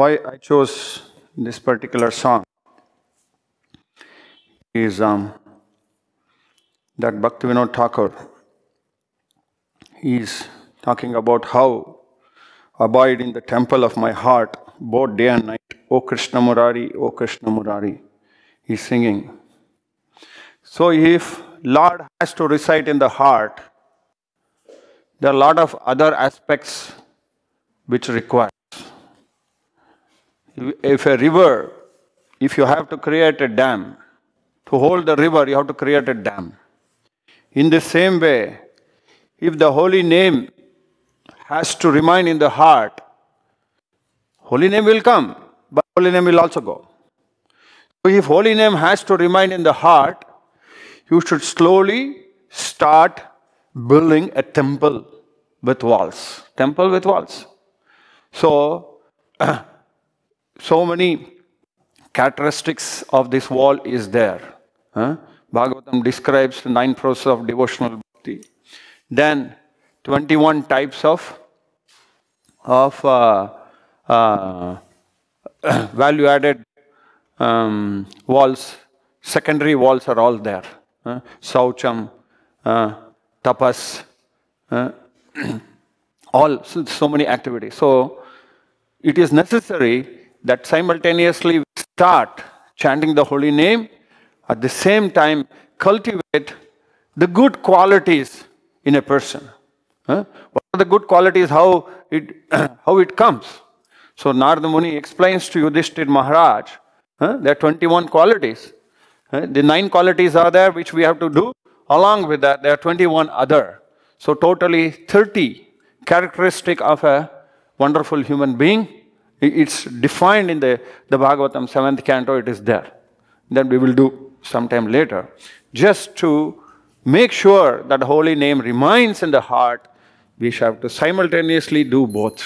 why I chose this particular song is um, that Bhaktivinoda Thakur is talking about how abide in the temple of my heart both day and night. O Krishna Murari, O Krishna Murari. He's singing. So if Lord has to reside in the heart, there are a lot of other aspects which require if a river, if you have to create a dam, to hold the river, you have to create a dam. In the same way, if the holy name has to remain in the heart, holy name will come, but holy name will also go. So if holy name has to remain in the heart, you should slowly start building a temple with walls. Temple with walls. So, so many characteristics of this wall is there. Huh? Bhagavatam describes nine process of devotional bhakti. Then 21 types of, of uh, uh, value-added um, walls, secondary walls are all there. Uh, saucham, uh, tapas, uh, all so, so many activities. So it is necessary that simultaneously we start chanting the holy name, at the same time cultivate the good qualities in a person. Huh? What are the good qualities? How it how it comes? So Narada Muni explains to Yudhishthir Maharaj huh? there are 21 qualities. Huh? The nine qualities are there which we have to do. Along with that, there are 21 other. So totally 30 characteristic of a wonderful human being. It's defined in the, the Bhagavatam, seventh canto, it is there. That we will do sometime later. Just to make sure that holy name remains in the heart, we shall have to simultaneously do both.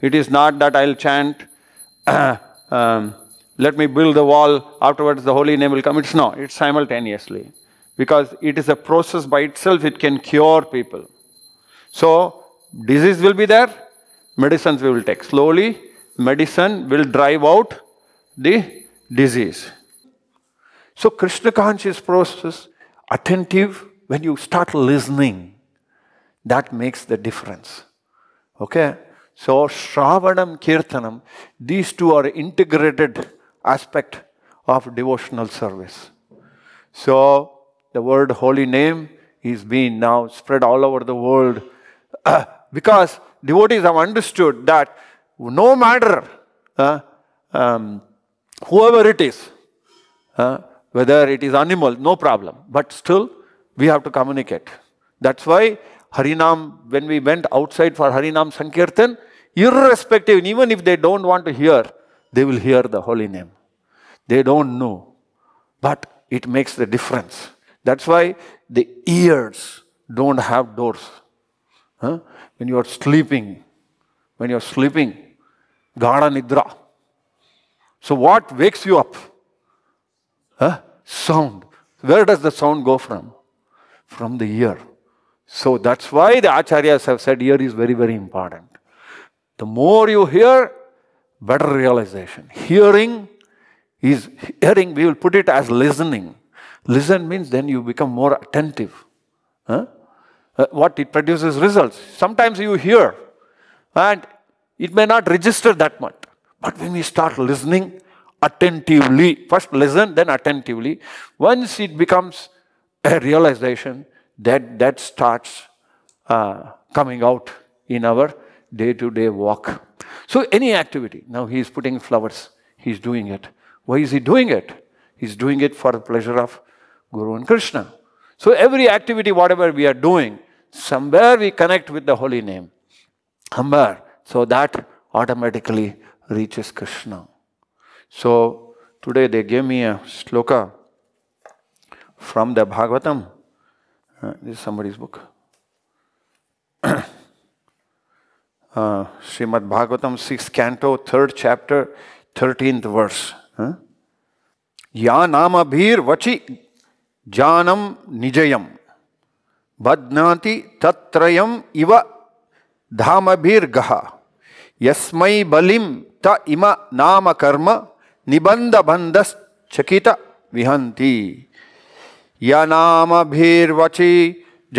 It is not that I'll chant, um, let me build the wall, afterwards the holy name will come. It's no, it's simultaneously. Because it is a process by itself, it can cure people. So, disease will be there, medicines we will take slowly, medicine will drive out the disease. So Krishna conscious process, attentive, when you start listening, that makes the difference. Okay? So Shravanam, Kirtanam, these two are integrated aspect of devotional service. So the word holy name is being now spread all over the world because devotees have understood that no matter uh, um, whoever it is, uh, whether it is animal, no problem. But still, we have to communicate. That's why Harinam, when we went outside for Harinam Sankirtan, irrespective, even if they don't want to hear, they will hear the holy name. They don't know. But it makes the difference. That's why the ears don't have doors. Huh? When you are sleeping, when you are sleeping, Gada Nidra. So what wakes you up? Huh? Sound. Where does the sound go from? From the ear. So that's why the acharyas have said ear is very, very important. The more you hear, better realization. Hearing is hearing, we will put it as listening. Listen means then you become more attentive. Huh? Uh, what it produces results. Sometimes you hear and it may not register that much. But when we start listening attentively, first listen, then attentively, once it becomes a realization, that, that starts uh, coming out in our day-to-day -day walk. So any activity, now he is putting flowers, he is doing it. Why is he doing it? He is doing it for the pleasure of Guru and Krishna. So every activity, whatever we are doing, somewhere we connect with the holy name. Ambar, so that automatically reaches Krishna. So today they gave me a sloka from the Bhagavatam. Uh, this is somebody's book. uh, Srimad Bhagavatam, 6th canto, 3rd chapter, 13th verse. Huh? nama bhir भीर janam nijayam निजयम tatrayam तत्रयम dhamabhir gaha. यस्म बलिं त इम नाम कर्म निबंध बंधित विहंती यनाम भीर्वचि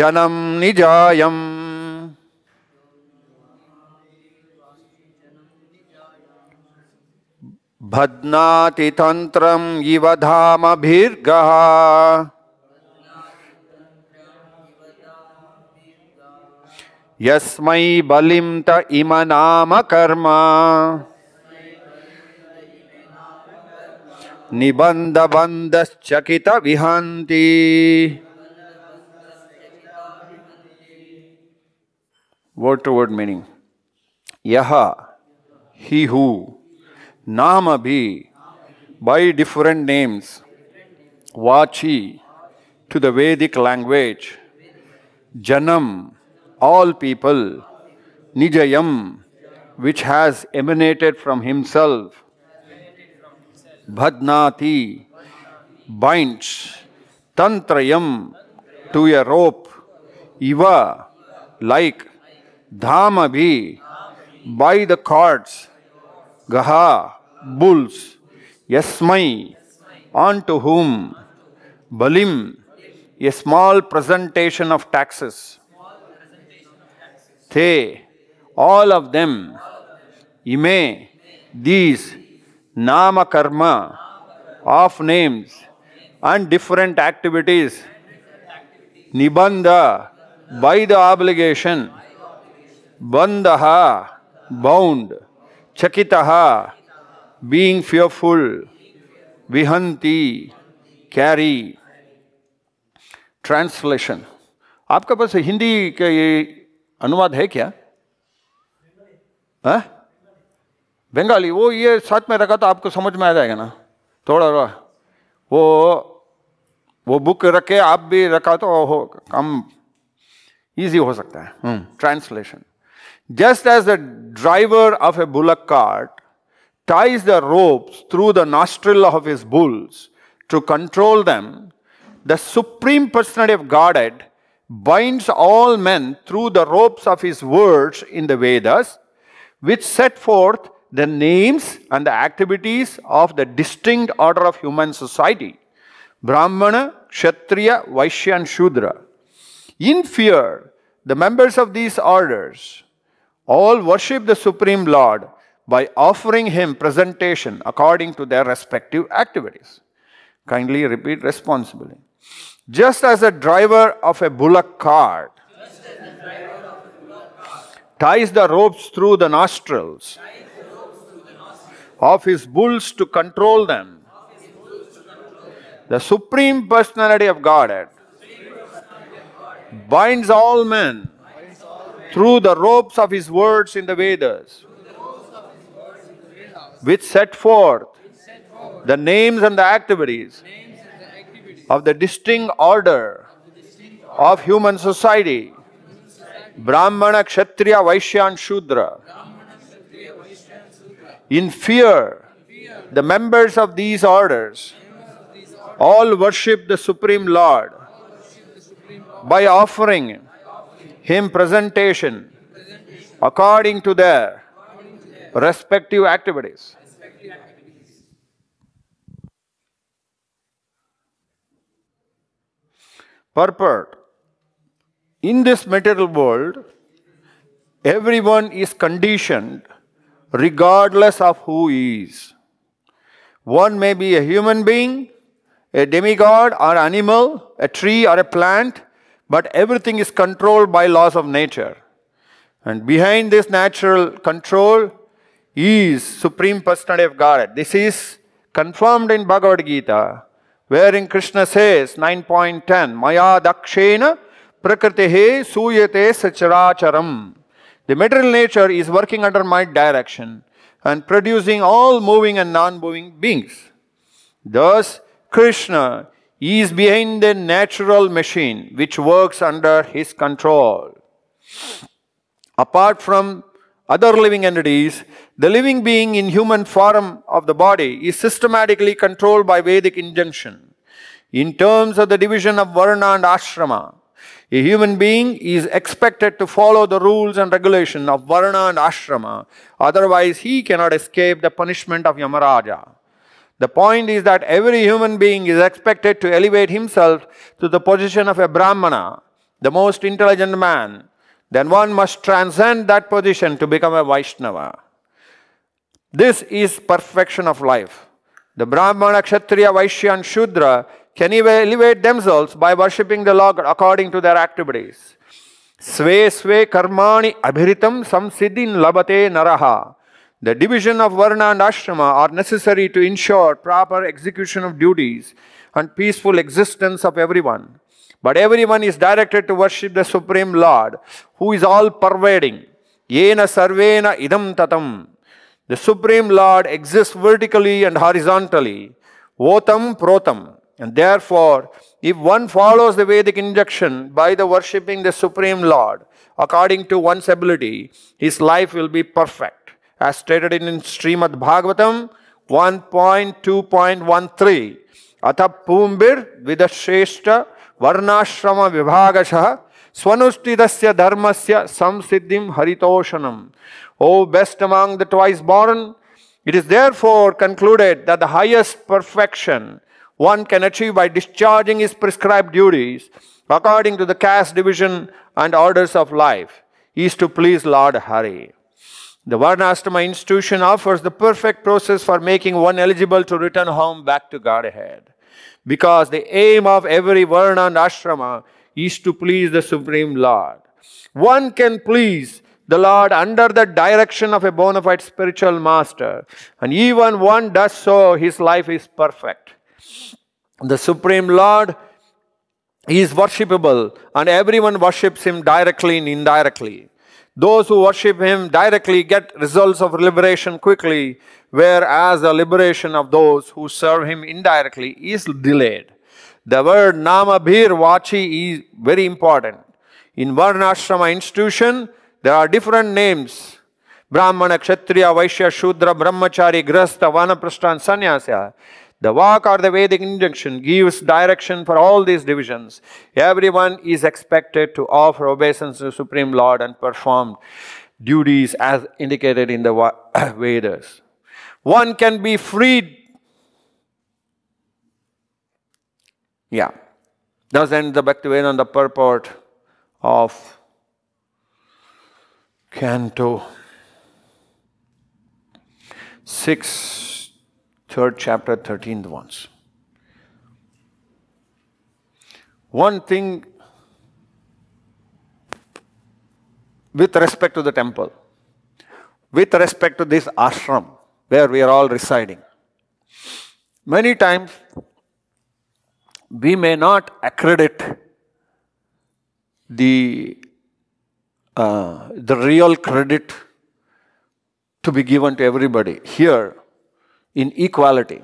जनम निजा भद्नाति तंत्रम इव धाम भीर्गः यस्म बलिम त इम नाम कर्म निबंध बंधित विहंति वर्ड टू वर्ड मीनिंग यह ही हु नाम भी बाय डिफरेंट नेम्स वाची टू द वेदिक लैंग्वेज जन्म all people, Nijayam, which has emanated from himself, Bhadnati, binds, Tantrayam, to a rope, Iva, like, Dhamabhi, by the cords, Gaha, bulls, Yasmai, unto whom, Balim, a small presentation of taxes, the all of them इमे these नाम कर्म of names and different activities निबंध by the obligation बंध bound चकित being fearful विहंती carry translation आपके पास हिंदी के ये अनुवाद है क्या है हाँ? बंगाली वो ये साथ में रखा तो आपको समझ में आ जाएगा ना थोड़ा थोड़ा वो वो बुक रखे आप भी रखा तो हो कम इजी हो सकता है translation just as the driver of a bullock cart ties the rope through the the of of bulls to control them the supreme personality of of head binds all men through the ropes of his words in the Vedas, which set forth the names and the activities of the distinct order of human society Brahmana, Kshatriya, Vaishya, and Shudra. In fear, the members of these orders all worship the Supreme Lord by offering him presentation according to their respective activities. Kindly repeat responsibly. Just as a driver of a bullock cart, ties the ropes through the nostrils of his bulls to control them. The Supreme Personality of Godhead binds all men through the ropes of his words in the Vedas, which set forth the names and the activities of the distinct order of human society Brahmana, Kshatriya, Vaishya, and Shudra. In fear, the members of these orders all worship the Supreme Lord by offering Him presentation according to their respective activities. purport. In this material world, everyone is conditioned regardless of who is. One may be a human being, a demigod or animal, a tree or a plant, but everything is controlled by laws of nature. And behind this natural control is Supreme Personality of God. This is confirmed in Bhagavad Gita wherein Krishna says 9.10 Maya Dakshena Prakritehe Suyate Sacharacharam. The material nature is working under my direction and producing all moving and non-moving beings. Thus, Krishna is behind the natural machine which works under his control. Apart from other living entities, the living being in human form of the body is systematically controlled by Vedic injunction. In terms of the division of Varna and Ashrama, a human being is expected to follow the rules and regulation of Varna and Ashrama, otherwise he cannot escape the punishment of Yamaraja. The point is that every human being is expected to elevate himself to the position of a Brahmana, the most intelligent man, then one must transcend that position to become a Vaishnava. This is perfection of life. The Brahmana, Kshatriya, Vaishya and Shudra can elevate themselves by worshipping the Lord according to their activities. Sve sve karmani abhiritam samsiddhin labate naraha. The division of varna and ashrama are necessary to ensure proper execution of duties and peaceful existence of everyone. But everyone is directed to worship the Supreme Lord, who is all pervading. Yena sarvena idam tatam. The Supreme Lord exists vertically and horizontally. Votam protam. And therefore, if one follows the Vedic injunction by the worshipping the Supreme Lord, according to one's ability, his life will be perfect. As stated in Srimad Bhagavatam 1.2.13, Atha Pumbir shasta. ವರ್ಣಾಶ್ರಮ ವಿಭಾಗಶಃ ಸ್ವನುಷ್ಠಿತಸ್ಯ ಧರ್ಮಸ್ಯ ಸಂಸಿದ್ಧಿಂ ಹರಿತೋಷಣಂ O best among the twice-born! It It is therefore concluded that the highest perfection one can achieve by discharging his prescribed duties according to the caste division and orders of life is to please Lord Hari. The Varnashrama institution offers the perfect process for making one eligible to return home back to Godhead because the aim of every varna and ashrama is to please the Supreme Lord. One can please the Lord under the direction of a bona fide spiritual master, and even one does so, his life is perfect. The Supreme Lord is worshipable, and everyone worships him directly and indirectly. Those who worship him directly get results of liberation quickly whereas the liberation of those who serve him indirectly is delayed. The word namabhir vachi is very important. In Varnashrama institution, there are different names. Brahmana, Kshatriya, Vaishya, Shudra, Brahmachari, Grastha, Vanaprastha and Sanyasa. The Vak or the Vedic injunction gives direction for all these divisions. Everyone is expected to offer obeisance to the Supreme Lord and perform duties as indicated in the Vedas. One can be freed. Yeah. Thus ends the Bhaktivedanta purport of Canto 6, 3rd chapter, 13th ones. One thing with respect to the temple, with respect to this ashram, where we are all residing. Many times we may not accredit the, uh, the real credit to be given to everybody here in equality.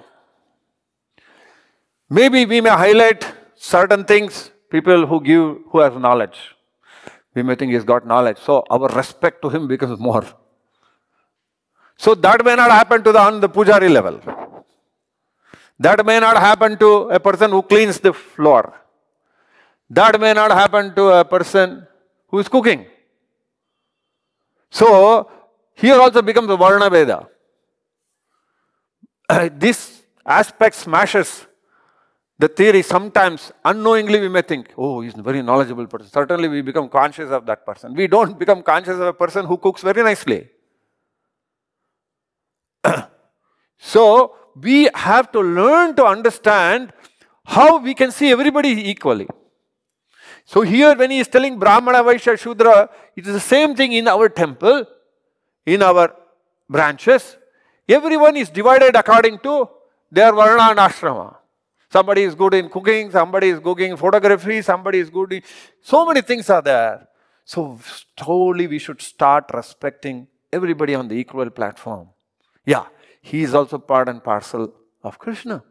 Maybe we may highlight certain things, people who give, who has knowledge. We may think he's got knowledge, so our respect to him becomes more. So that may not happen to the on the pujari level. That may not happen to a person who cleans the floor. That may not happen to a person who is cooking. So here also becomes a Varna Veda. this aspect smashes the theory sometimes unknowingly we may think oh he's a very knowledgeable person certainly we become conscious of that person we don't become conscious of a person who cooks very nicely so we have to learn to understand how we can see everybody equally. So here when he is telling Brahmana, Vaishya, Shudra, it is the same thing in our temple, in our branches. Everyone is divided according to their Varna and Ashrama. Somebody is good in cooking, somebody is good in photography, somebody is good in... So many things are there. So slowly we should start respecting everybody on the equal platform. Yeah, he is also part and parcel of Krishna.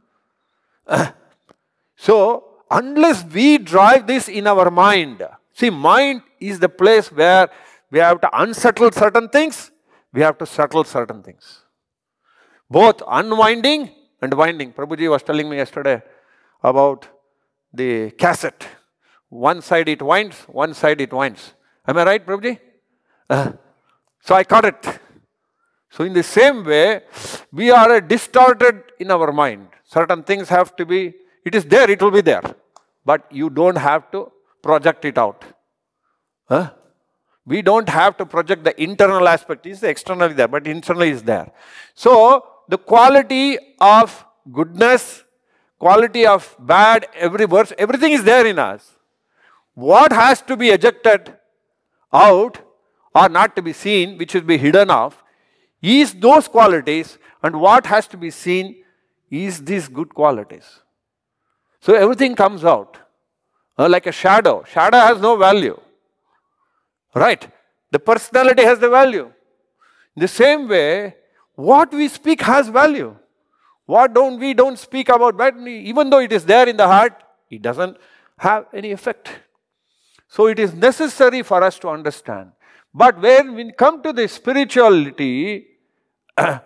so, unless we drive this in our mind, see, mind is the place where we have to unsettle certain things, we have to settle certain things. Both unwinding and winding. Prabhuji was telling me yesterday about the cassette. One side it winds, one side it winds. Am I right, Prabhuji? Uh, so I caught it. So in the same way, we are distorted in our mind. Certain things have to be, it is there, it will be there. But you don't have to project it out. Huh? We don't have to project the internal aspect. It's externally there, but internally is there. So the quality of goodness, quality of bad, every verse, everything is there in us. What has to be ejected out or not to be seen, which should be hidden off, is those qualities and what has to be seen is these good qualities. So everything comes out uh, like a shadow. Shadow has no value. Right? The personality has the value. In the same way, what we speak has value. What don't we don't speak about, even though it is there in the heart, it doesn't have any effect. So it is necessary for us to understand. But when we come to the spirituality,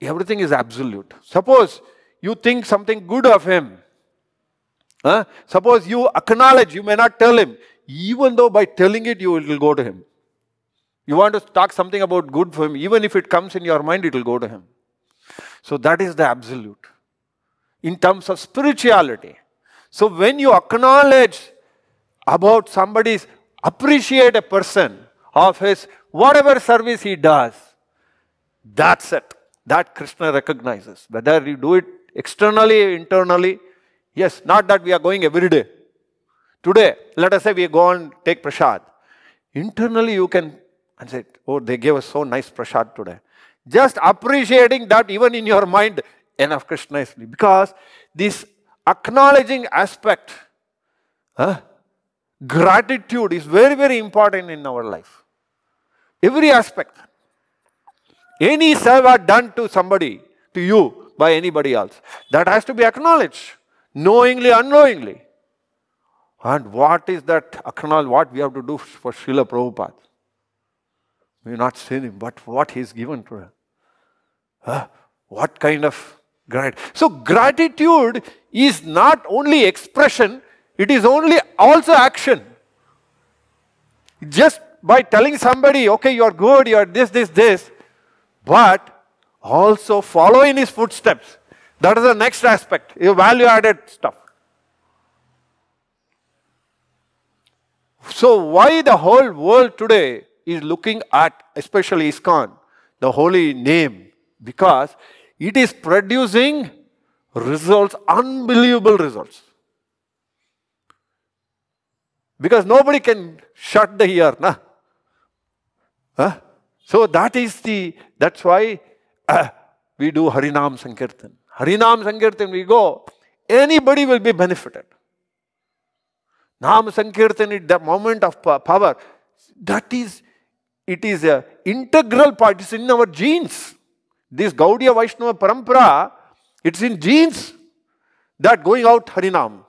everything is absolute. Suppose you think something good of him. Suppose you acknowledge, you may not tell him. Even though by telling it, you will go to him. You want to talk something about good for him. Even if it comes in your mind, it will go to him. So that is the absolute. In terms of spirituality. So when you acknowledge about somebody's, appreciate a person of his, whatever service he does, that's it. That Krishna recognizes. Whether you do it externally, internally, yes, not that we are going every day. Today, let us say we go and take prasad. Internally, you can and say, oh, they gave us so nice prasad today. Just appreciating that even in your mind, enough Krishna is Because this acknowledging aspect, huh, gratitude is very, very important in our life. Every aspect any seva done to somebody, to you, by anybody else. That has to be acknowledged, knowingly, unknowingly. And what is that acknowledge, what we have to do for Srila Prabhupada? We've not seen him, but what he has given to us. Huh? What kind of gratitude? So gratitude is not only expression, it is only also action. Just by telling somebody, okay, you're good, you're this, this, this, but also follow in his footsteps. That is the next aspect, your value added stuff. So, why the whole world today is looking at, especially ISKCON, the holy name, because it is producing results, unbelievable results. Because nobody can shut the ear, na? Huh? So that is the, that's why uh, we do Harinam Sankirtan. Harinam Sankirtan, we go, anybody will be benefited. Nam Sankirtan is the moment of power. That is, it is an integral part, it's in our genes. This Gaudiya Vaishnava Parampara, it's in genes that going out Harinam,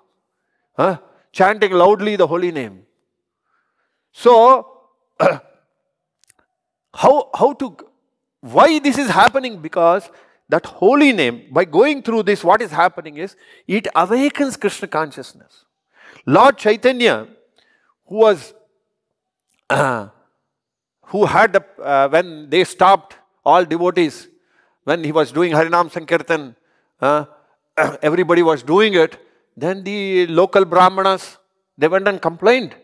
huh? chanting loudly the holy name. So, How, how to, why this is happening? Because that holy name, by going through this, what is happening is, it awakens Krishna consciousness. Lord Chaitanya, who was, uh, who had, the, uh, when they stopped all devotees, when he was doing Harinam Sankirtan, uh, everybody was doing it, then the local Brahmanas, they went and complained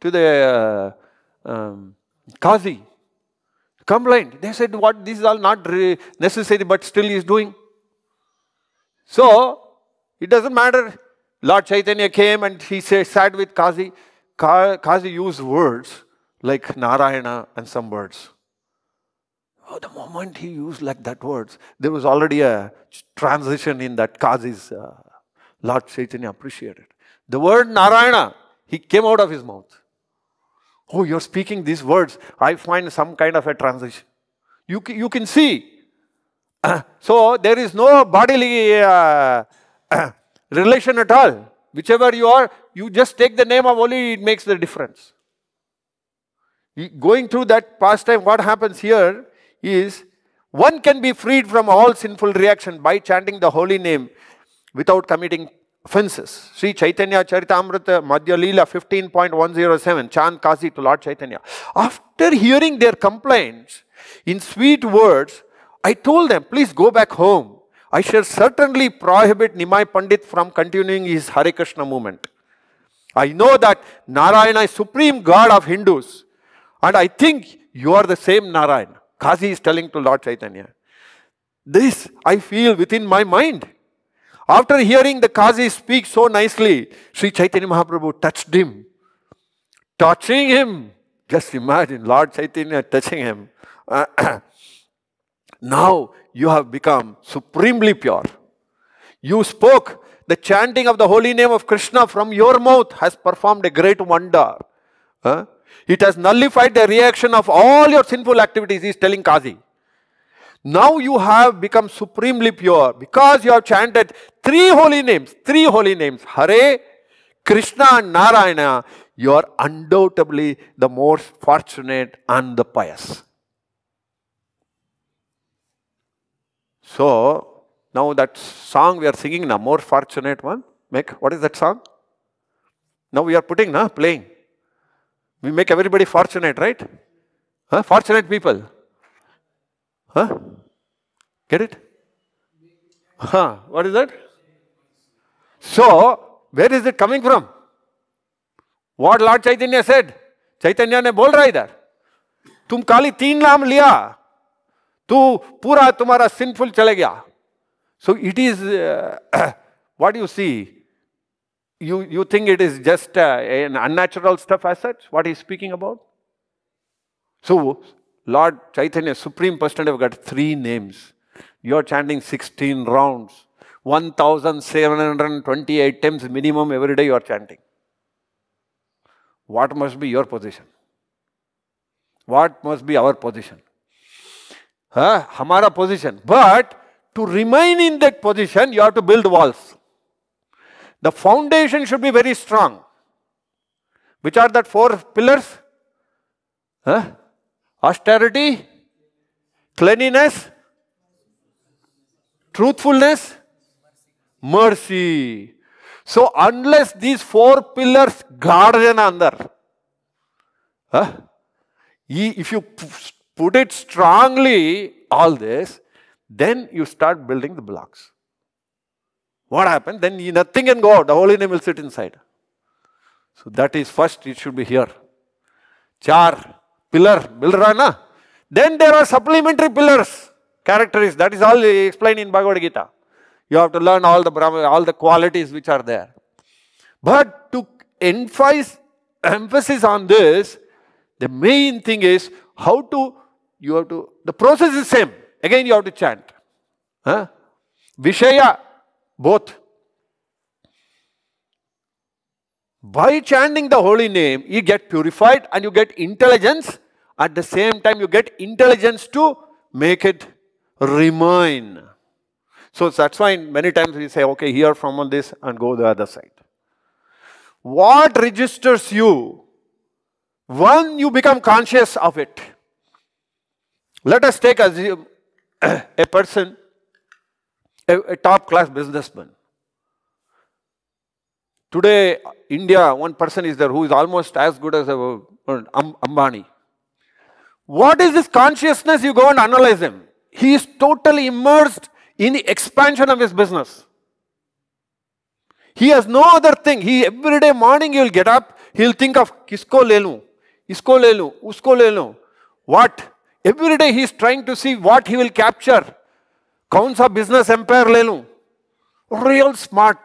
to the uh, um, Kazi. Complained. They said, what, this is all not necessary, but still he is doing. So, it doesn't matter. Lord Chaitanya came and he said, sat with Kazi. Kazi used words like Narayana and some words. Oh, the moment he used like that words, there was already a transition in that Kazi's uh, Lord Chaitanya appreciated. The word Narayana, he came out of his mouth oh, you're speaking these words, I find some kind of a transition. You, you can see. so there is no bodily uh, relation at all. Whichever you are, you just take the name of only, it makes the difference. Going through that pastime, what happens here is one can be freed from all sinful reaction by chanting the holy name without committing offenses. Sri Chaitanya Charitamrita Madhya Leela 15.107, Chan Kazi to Lord Chaitanya. After hearing their complaints, in sweet words, I told them, please go back home. I shall certainly prohibit Nimai Pandit from continuing his Hare Krishna movement. I know that Narayana is supreme God of Hindus. And I think you are the same Narayana. Kazi is telling to Lord Chaitanya. This I feel within my mind. After hearing the Kazi speak so nicely, Sri Chaitanya Mahaprabhu touched him. Touching him. Just imagine Lord Chaitanya touching him. now you have become supremely pure. You spoke. The chanting of the holy name of Krishna from your mouth has performed a great wonder. Huh? It has nullified the reaction of all your sinful activities, he is telling Kazi. Now you have become supremely pure because you have chanted Three holy names, three holy names, Hare, Krishna and Narayana, you are undoubtedly the most fortunate and the pious. So, now that song we are singing, the more fortunate one, make, what is that song? Now we are putting, na, playing. We make everybody fortunate, right? Huh? Fortunate people. Huh? Get it? Huh? What is that? So, where is it coming from? What Lord Chaitanya said? Chaitanya ne bol raha Tum kali teen naam liya. Tu pura tumara sinful chale gaya. So it is, uh, what you see, you, you think it is just uh, an unnatural stuff as such, what he's speaking about? So, Lord Chaitanya, Supreme Personality, got three names. You're chanting 16 rounds. 1728 times minimum every day you are chanting. What must be your position? What must be our position? Huh? Hamara position. But to remain in that position, you have to build walls. The foundation should be very strong. Which are that four pillars? Huh? Austerity, cleanliness, truthfulness, mercy. So unless these four pillars guard andar, huh? if you put it strongly, all this, then you start building the blocks. What happens? Then nothing can go out. The holy name will sit inside. So that is first, it should be here. Char, pillar, buildrana. Then there are supplementary pillars, characteristics. That is all explained in Bhagavad Gita. You have to learn all the Brahma, all the qualities which are there. But to emphasize, emphasis on this, the main thing is how to, you have to, the process is same. Again, you have to chant. Huh? Vishaya, both. By chanting the holy name, you get purified and you get intelligence. At the same time, you get intelligence to make it remain. So that's why many times we say, okay, here from this and go the other side. What registers you when you become conscious of it? Let us take a, a person, a, a top class businessman. Today, India, one person is there who is almost as good as a, Ambani. What is this consciousness? You go and analyze him. He is totally immersed in the expansion of his business. He has no other thing. He every day morning he will get up, he'll think of kisko lelu, isko le usko le What? Every day he is trying to see what he will capture. Counts of business empire lelu. Real smart.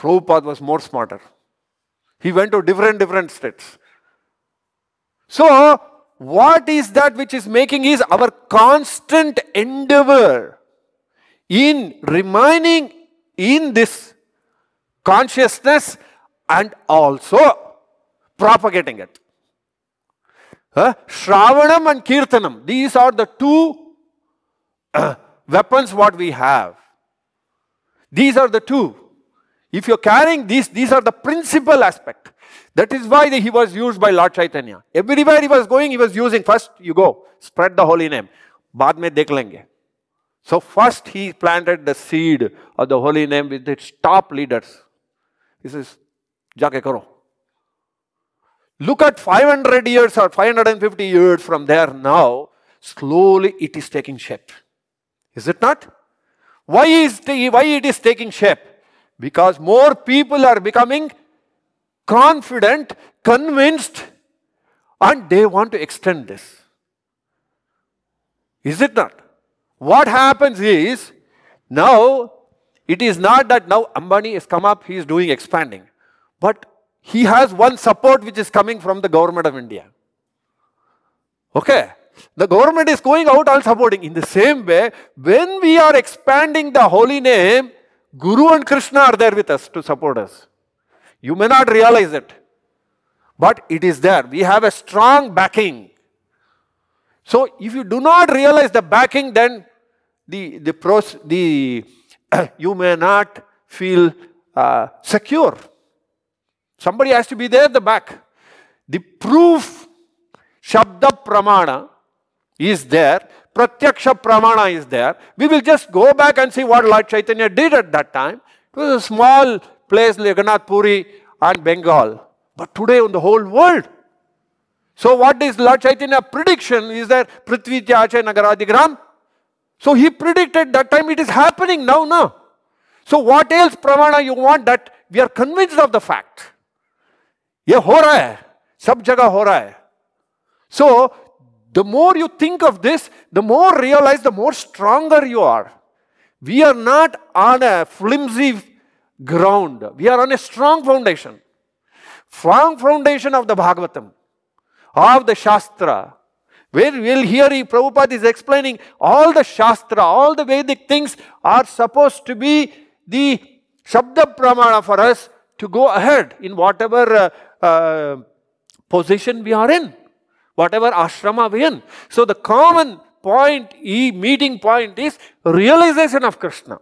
Prabhupada was more smarter. He went to different, different states. So, what is that which is making is our constant endeavor in remaining in this consciousness and also propagating it. Huh? Shravanam and Kirtanam, these are the two uh, weapons what we have. These are the two. If you're carrying these, these are the principal aspect. That is why he was used by Lord Chaitanya. Everywhere he was going, he was using, first you go, spread the holy name. बाद में देख So first he planted the seed of the holy name with its top leaders. He says, "Jake karo." Look at 500 years or 550 years from there now, slowly it is taking shape. Is it not? Why, is the, why it is taking shape? Because more people are becoming confident, convinced, and they want to extend this. Is it not? What happens is now it is not that now Ambani has come up, he is doing expanding, but he has one support which is coming from the government of India. Okay? The government is going out and supporting. In the same way, when we are expanding the holy name, Guru and Krishna are there with us to support us. You may not realize it, but it is there. We have a strong backing. So if you do not realize the backing, then the, the, pros, the you may not feel uh, secure. Somebody has to be there at the back. The proof, Shabda Pramana, is there. Pratyaksha Pramana is there. We will just go back and see what Lord Chaitanya did at that time. It was a small place Jagannath Puri and Bengal. But today on the whole world. So what is Lord Chaitanya prediction is that Prithvi Tyache Nagaradigram. So he predicted that time it is happening now, no? So what else Pramana you want that we are convinced of the fact. ये हो रहा है सब जगह हो So the more you think of this, the more realize, the more stronger you are. We are not on a flimsy ground. We are on a strong foundation. Strong foundation of the Bhagavatam, of the Shastra. Where we'll hear Prabhupada is explaining all the Shastra, all the Vedic things are supposed to be the Shabda Pramana for us to go ahead in whatever uh, uh, position we are in, whatever ashrama we are in. So the common point, e meeting point is realization of Krishna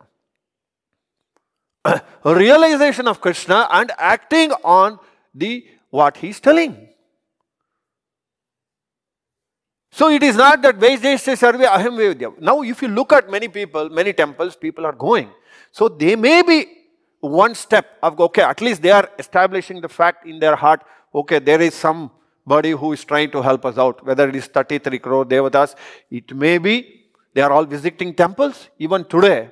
realization of Krishna and acting on the what he is telling. So it is not that Vaisdeshya Sarve Aham Vevidya. Now if you look at many people, many temples, people are going. So they may be one step of, okay, at least they are establishing the fact in their heart, okay, there is somebody who is trying to help us out, whether it is 33 crore devatas, it may be, they are all visiting temples, even today,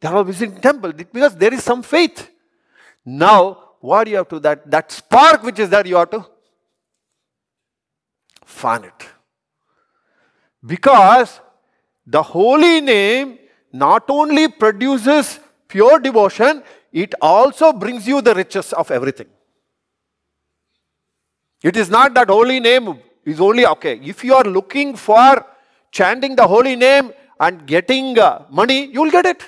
they are visiting temple because there is some faith. Now, what you have to that that spark which is there, you have to fan it. Because the holy name not only produces pure devotion, it also brings you the riches of everything. It is not that holy name is only okay. If you are looking for chanting the holy name and getting uh, money, you will get it.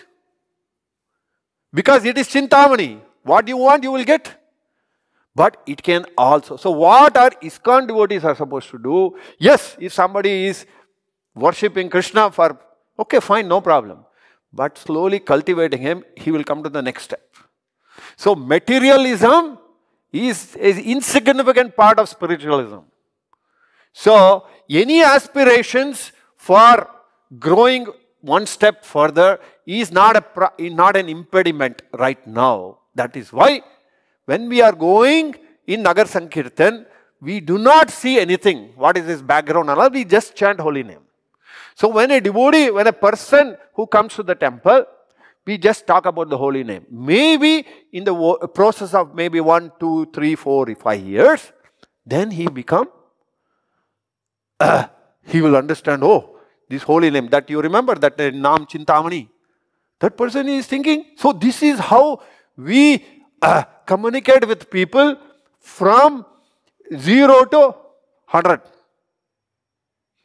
Because it is Chintamani. What you want, you will get. But it can also. So what are ISKCON devotees are supposed to do? Yes, if somebody is worshipping Krishna for, okay, fine, no problem. But slowly cultivating him, he will come to the next step. So materialism is an insignificant part of spiritualism. So any aspirations for growing one step further is not, a not an impediment right now. That is why when we are going in Nagar Sankirtan, we do not see anything. What is his background? We just chant holy name. So when a devotee, when a person who comes to the temple, we just talk about the holy name. Maybe in the process of maybe one, two, three, four, five years, then he become, uh, he will understand, oh, this holy name that you remember that uh, Nam Chintamani. That person is thinking. So this is how we uh, communicate with people from 0 to 100.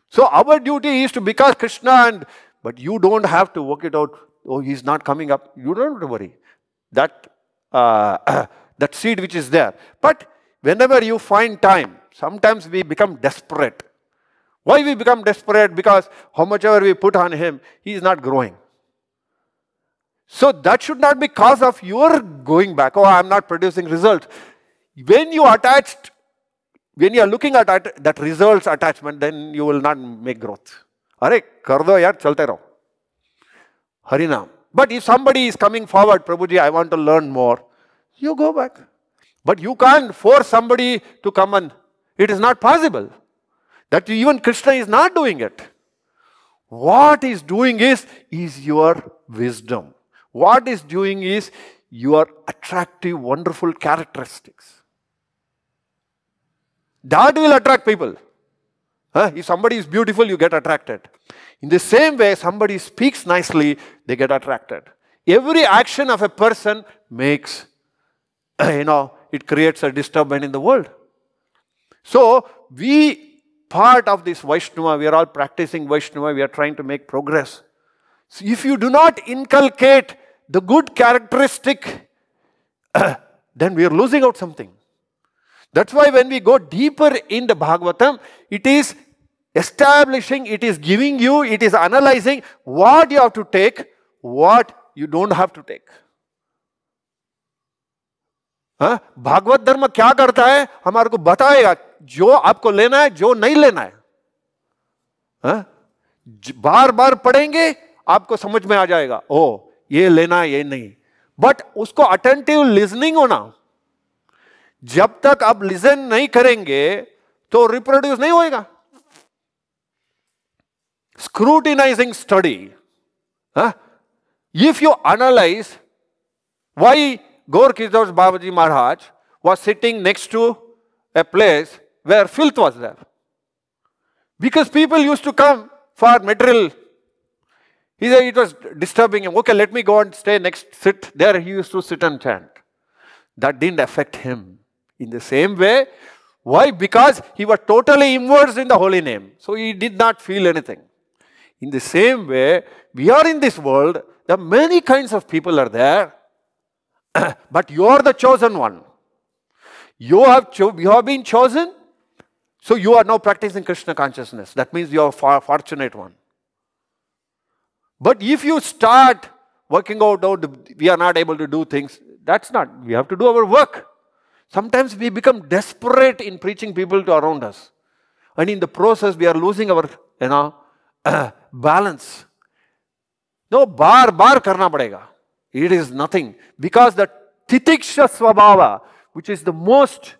So our duty is to become Krishna and but you don't have to work it out. Oh, he's not coming up. You don't have to worry. That, uh, that seed which is there. But whenever you find time, sometimes we become desperate. Why we become desperate? Because how much ever we put on him, he is not growing. So that should not be cause of your going back. Oh, I'm not producing result. When you attached, when you are looking at that, that results attachment, then you will not make growth. Are kardo yaar chalte rao. Harinam. But if somebody is coming forward, Prabhuji, I want to learn more, you go back. But you can't force somebody to come and, it is not possible. That even Krishna is not doing it. What he's doing is, is your wisdom. What is doing is your attractive, wonderful characteristics. That will attract people. Huh? If somebody is beautiful, you get attracted. In the same way, somebody speaks nicely, they get attracted. Every action of a person makes, you know, it creates a disturbance in the world. So, we part of this Vaishnava, we are all practicing Vaishnava, we are trying to make progress. So if you do not inculcate the good characteristic, then we are losing out something. That's why when we go deeper in the Bhagavatam, it is establishing, it is giving you, it is analyzing what you have to take, what you don't have to take. हाँ भागवत धर्म क्या करता है हमारे को बताएगा जो आपको लेना है जो नहीं लेना है हाँ? बार बार पढ़ेंगे आपको समझ में आ जाएगा ओ ये लेना है ये नहीं बट उसको अटेंटिव लिजनिंग होना जब तक आप लिजन नहीं करेंगे तो रिप्रोड्यूस नहीं होएगा scrutinising study if you analyse why Gaur Kishore Babaji Maharaj was sitting next to a place where filth was there because people use to come for material He said it was disturbing him. Okay, let me go and stay next, sit. There he used to sit and chant. That didn't affect him. In the same way, why? Because he was totally immersed in the holy name. So he did not feel anything. In the same way, we are in this world. There are many kinds of people are there. but you are the chosen one. You have, you have been chosen. So you are now practicing Krishna consciousness. That means you are a fortunate one. But if you start working out, we are not able to do things, that's not, we have to do our work. Sometimes we become desperate in preaching people to around us. And in the process, we are losing our, you know, uh, balance. No, bar, bar karna padega. It is nothing. Because the titiksha swabhava, which is the most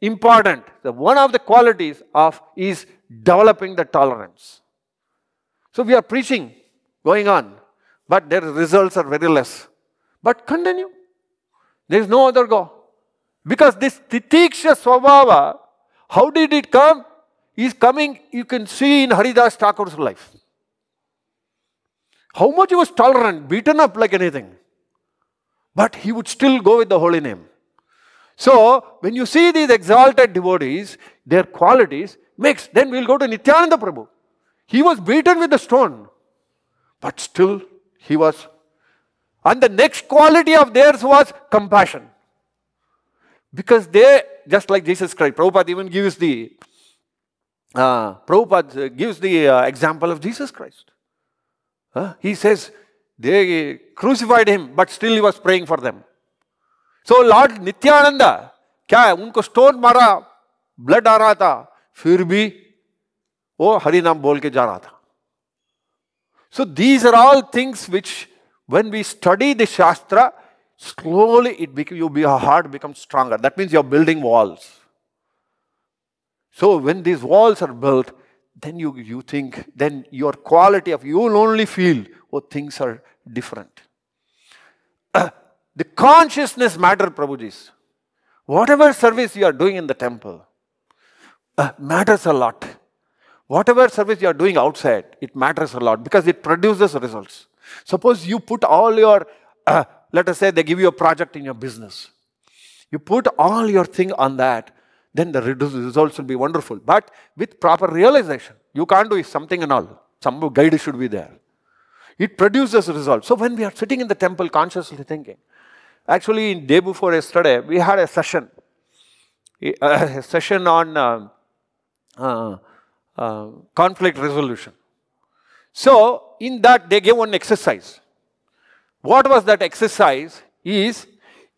important, the one of the qualities of, is developing the tolerance. So we are preaching going on, but their results are very less. But continue. There is no other go. Because this titiksha swabhava, how did it come? Is coming, you can see in Haridas Thakur's life. How much he was tolerant, beaten up like anything. But he would still go with the holy name. So, when you see these exalted devotees, their qualities mixed, then we'll go to Nityananda Prabhu. He was beaten with a stone. But still, he was. And the next quality of theirs was compassion. Because they, just like Jesus Christ, Prabhupada even gives the, uh, Prabhupada gives the uh, example of Jesus Christ. Huh? he says, they crucified him, but still he was praying for them. So Lord Nityananda, क्या है उनको stone मारा blood आ रहा था फिर भी वो हरि नाम बोल के जा रहा था So these are all things which when we study the Shastra, slowly it becomes, you, your heart becomes stronger. That means you're building walls. So when these walls are built, then you, you think, then your quality of, you'll only feel, oh, things are different. Uh, the consciousness matter, Prabhuji's. Whatever service you are doing in the temple uh, matters a lot. Whatever service you are doing outside, it matters a lot because it produces results. Suppose you put all your, uh, let us say they give you a project in your business. You put all your thing on that, then the results will be wonderful. But with proper realization, you can't do something and all. Some guide should be there. It produces results. So when we are sitting in the temple consciously thinking, actually in day before yesterday, we had a session, a, session on uh, uh, uh, conflict resolution. So, in that they gave one exercise. What was that exercise is,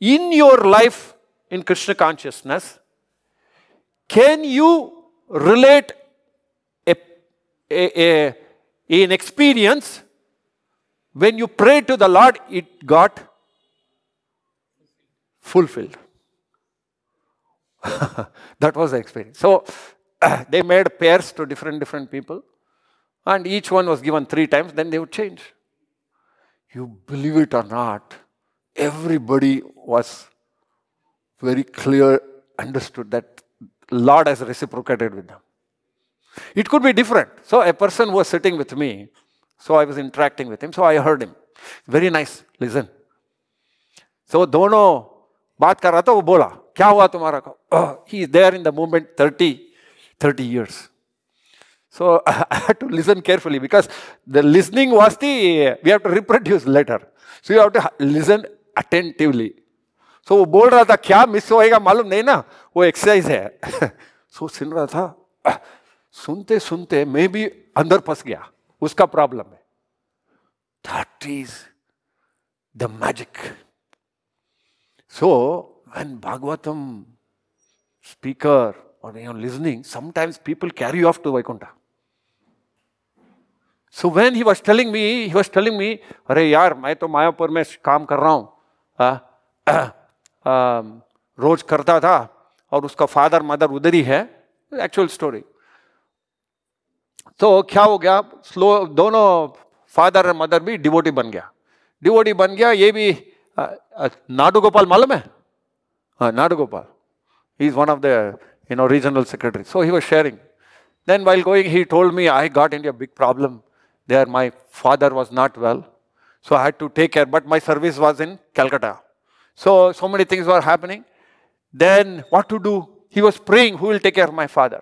in your life in Krishna consciousness, can you relate a, a, a an experience when you pray to the Lord, it got fulfilled. that was the experience. So they made pairs to different, different people. And each one was given three times, then they would change. You believe it or not, everybody was very clear, understood that Lord has reciprocated with them. It could be different. So a person was sitting with me, so I was interacting with him, so I heard him. Very nice, listen. So दोनों बात कर रहा था वो बोला क्या हुआ तुम्हारा he is there in the movement thirty 30 years. So I had to listen carefully because the listening was the, we have to reproduce later. So you have to listen attentively. So so, वो बोल रहा था क्या miss होएगा मालूम नहीं ना वो एक्सरसाइज है सो so, सुन रहा था सुनते सुनते मैं भी अंदर फंस गया उसका प्रॉब्लम है that is the magic so when Bhagavatam speaker or you know, listening, sometimes people carry you off to Vaikuntha. So when he was telling me, he was telling me, अरे यार मैं तो मायापुर में काम कर रहा हूँ रोज करता था और उसका फादर मदर उधर ही है एक्चुअल स्टोरी तो क्या हो गया स्लो दोनों फादर और मदर भी डिवोटी बन गया डिवोटी बन गया ये भी नाडू गोपाल मालूम है हाँ Nadu Gopal is one of the you know, regional secretary. So he was sharing. Then while going, he told me I got into a big problem there. My father was not well. So I had to take care. But my service was in Calcutta. So, so many things were happening. Then what to do? He was praying, who will take care of my father?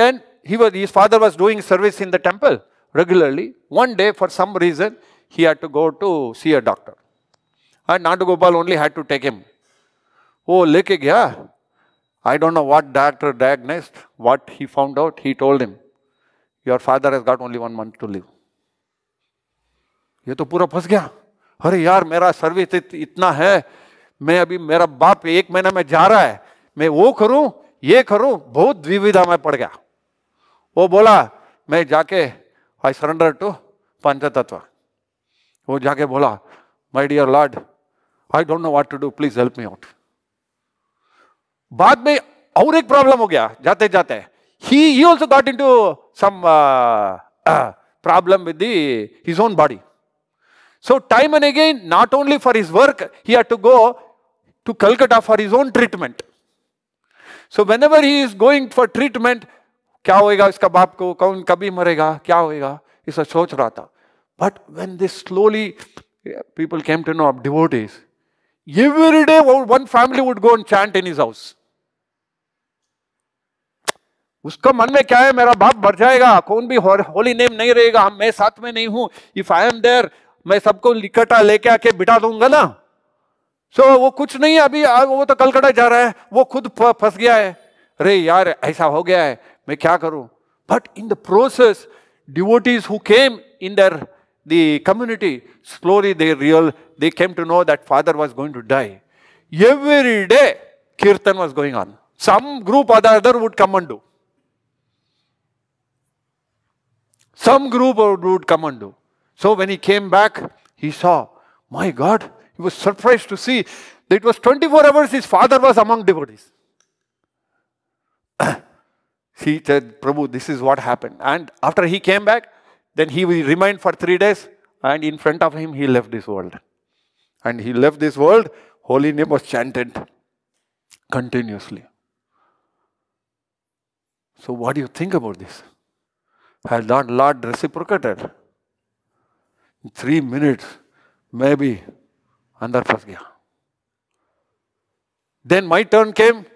Then he was, his father was doing service in the temple regularly. One day, for some reason, he had to go to see a doctor. And Nandagopal only had to take him. Oh, leke gaya. I don't know what doctor diagnosed, what he found out, he told him, Your father has got only one month to live. ये तो पूरा फंस गया अरे यार मेरा service इतना है मैं अभी मेरा बाप एक महीना में जा रहा है मैं वो करूं ये करूं बहुत द्विविधा में पड़ गया वो बोला मैं जाके आई सरेंडर टू पंच तत्व वो जाके बोला my dear lord I don't know what to do please help me out बाद में और एक प्रॉब्लम हो गया जाते जाते ही he also got in some problem with his own body so time and again not only for his work he had to go to Calcutta for his own treatment so whenever he is going for treatment क्या होगा इसका बाप को कौन कभी मरेगा क्या होगा इसे सोच रहा था but when this slowly people came to know अब devote is every day one family would go and chant in his house उसका मन में क्या है मेरा बाप भर जाएगा कौन भी होली नेम नहीं रहेगा मैं साथ में नहीं हूं इफ आई एम देर मैं सबको लिकटा लेके आके बिठा दूंगा ना सो so, वो कुछ नहीं अभी आ, वो तो कलकत्ता जा रहा है वो खुद फंस गया है अरे यार ऐसा हो गया है मैं क्या करूं but in the process devotees who came in there the community slowly they real they came to know that father was going to die every day kirtan was going on some group other other would come and do Some group would come and do. So when he came back, he saw, my God, he was surprised to see that it was 24 hours his father was among devotees. he said, Prabhu, this is what happened. And after he came back, then he remained for three days and in front of him he left this world. And he left this world, holy name was chanted continuously. So what do you think about this? Has not Lord reciprocated? In three minutes, maybe, under gaya. Then my turn came.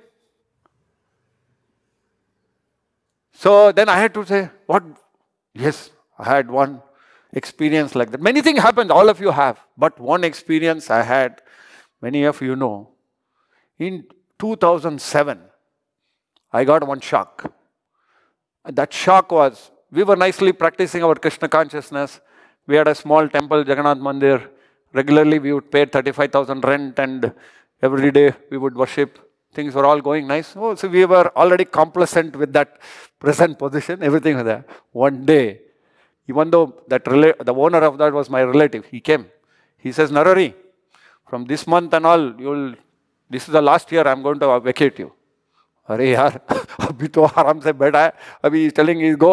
So then I had to say, what? Yes, I had one experience like that. Many things happened, all of you have. But one experience I had, many of you know. In 2007, I got one shock. That shock was we were nicely practicing our Krishna consciousness. We had a small temple, Jagannath Mandir. Regularly, we would pay 35,000 rent and every day we would worship. Things were all going nice. Oh, so we were already complacent with that present position. Everything was there. One day, even though that the owner of that was my relative, he came. He says, Narari, from this month and all, you'll, this is the last year I'm going to vacate you. अरे यार अभी तो आराम से बैठा है अभी गो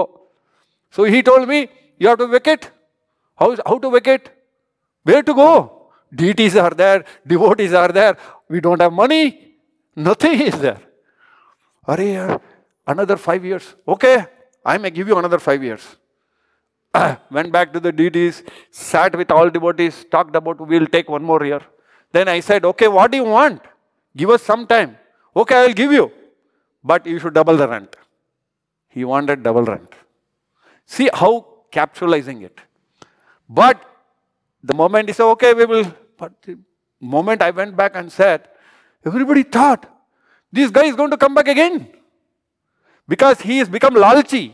so he told me, you have to vacate. How, how to vacate? Where to go? Deities are there, devotees are there. We don't have money. Nothing is there. Are uh, another five years. Okay, I may give you another five years. Went back to the deities, sat with all devotees, talked about we'll take one more year. Then I said, okay, what do you want? Give us some time. Okay, I'll give you. But you should double the rent. He wanted double rent. See how capitalizing it. But the moment he said, okay, we will. But the moment I went back and said, everybody thought, this guy is going to come back again. Because he has become lalchi.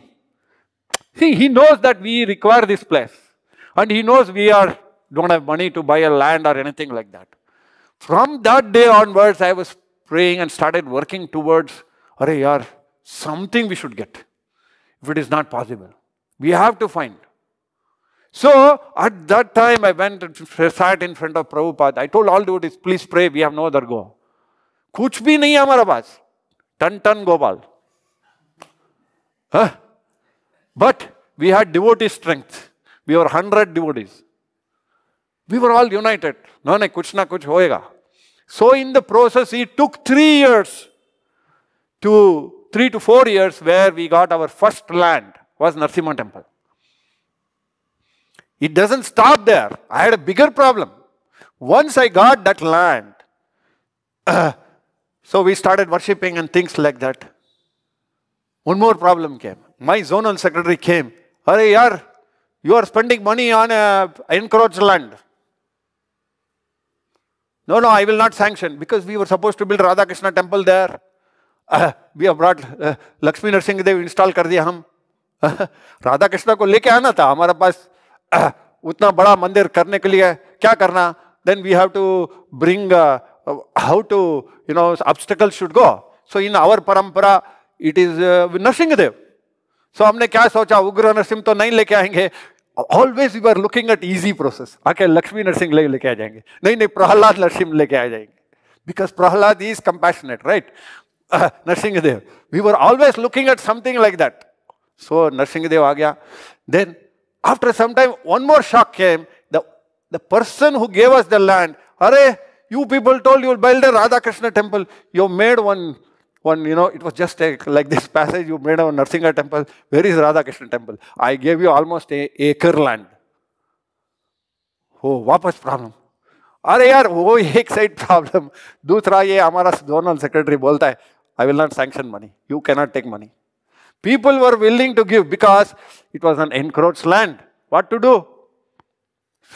See, he knows that we require this place. And he knows we are don't have money to buy a land or anything like that. From that day onwards, I was praying and started working towards, Arey, yaar, something we should get, if it is not possible. We have to find. So at that time, I went and sat in front of Prabhupada. I told all devotees, please pray, we have no other go. Kuch bhi nahi hamara paas. Tan tan Gopal. But we had devotee strength. We were 100 devotees. We were all united. No, no, kuch na kuch hoega. So in the process, it took three years to, three to four years where we got our first land was Narsimha temple. It doesn't stop there. I had a bigger problem. Once I got that land, uh, so we started worshipping and things like that. One more problem came. My zonal secretary came. Hey, yaar, you are spending money on encroached land. No, no, I will not sanction because we were supposed to build Radha Krishna temple there. Uh, we have brought uh, Lakshmi Narsingh Dev install kar Radha Krishna को लेके आना था हमारे पास उतना बड़ा मंदिर करने के लिए क्या करना then we have to bring how to you know obstacle should go so in our parampara it is Narsingh Dev so हमने क्या सोचा उग्र नरसिंह तो नहीं लेके आएंगे always you are looking at easy process आके लक्ष्मी नरसिंह ले लेके आ जाएंगे नहीं नहीं प्रहलाद नरसिंह लेके आ जाएंगे because Prahlad is compassionate right Narsingh Dev we were always looking at something like that So Narsingh Dev Agya. Then after some time, one more shock came. The, the person who gave us the land, Hare, you people told you will build a Radha Krishna temple. You made one, one, you know, it was just a, like this passage, you made a Narsingha temple. Where is Radha Krishna temple? I gave you almost a acre land. Oh, वापस problem अरे यार वो एक side problem दूसरा ये हमारा zonal secretary बोलता है I will not sanction money you cannot take money People were willing to give because it was an encroached land. What to do?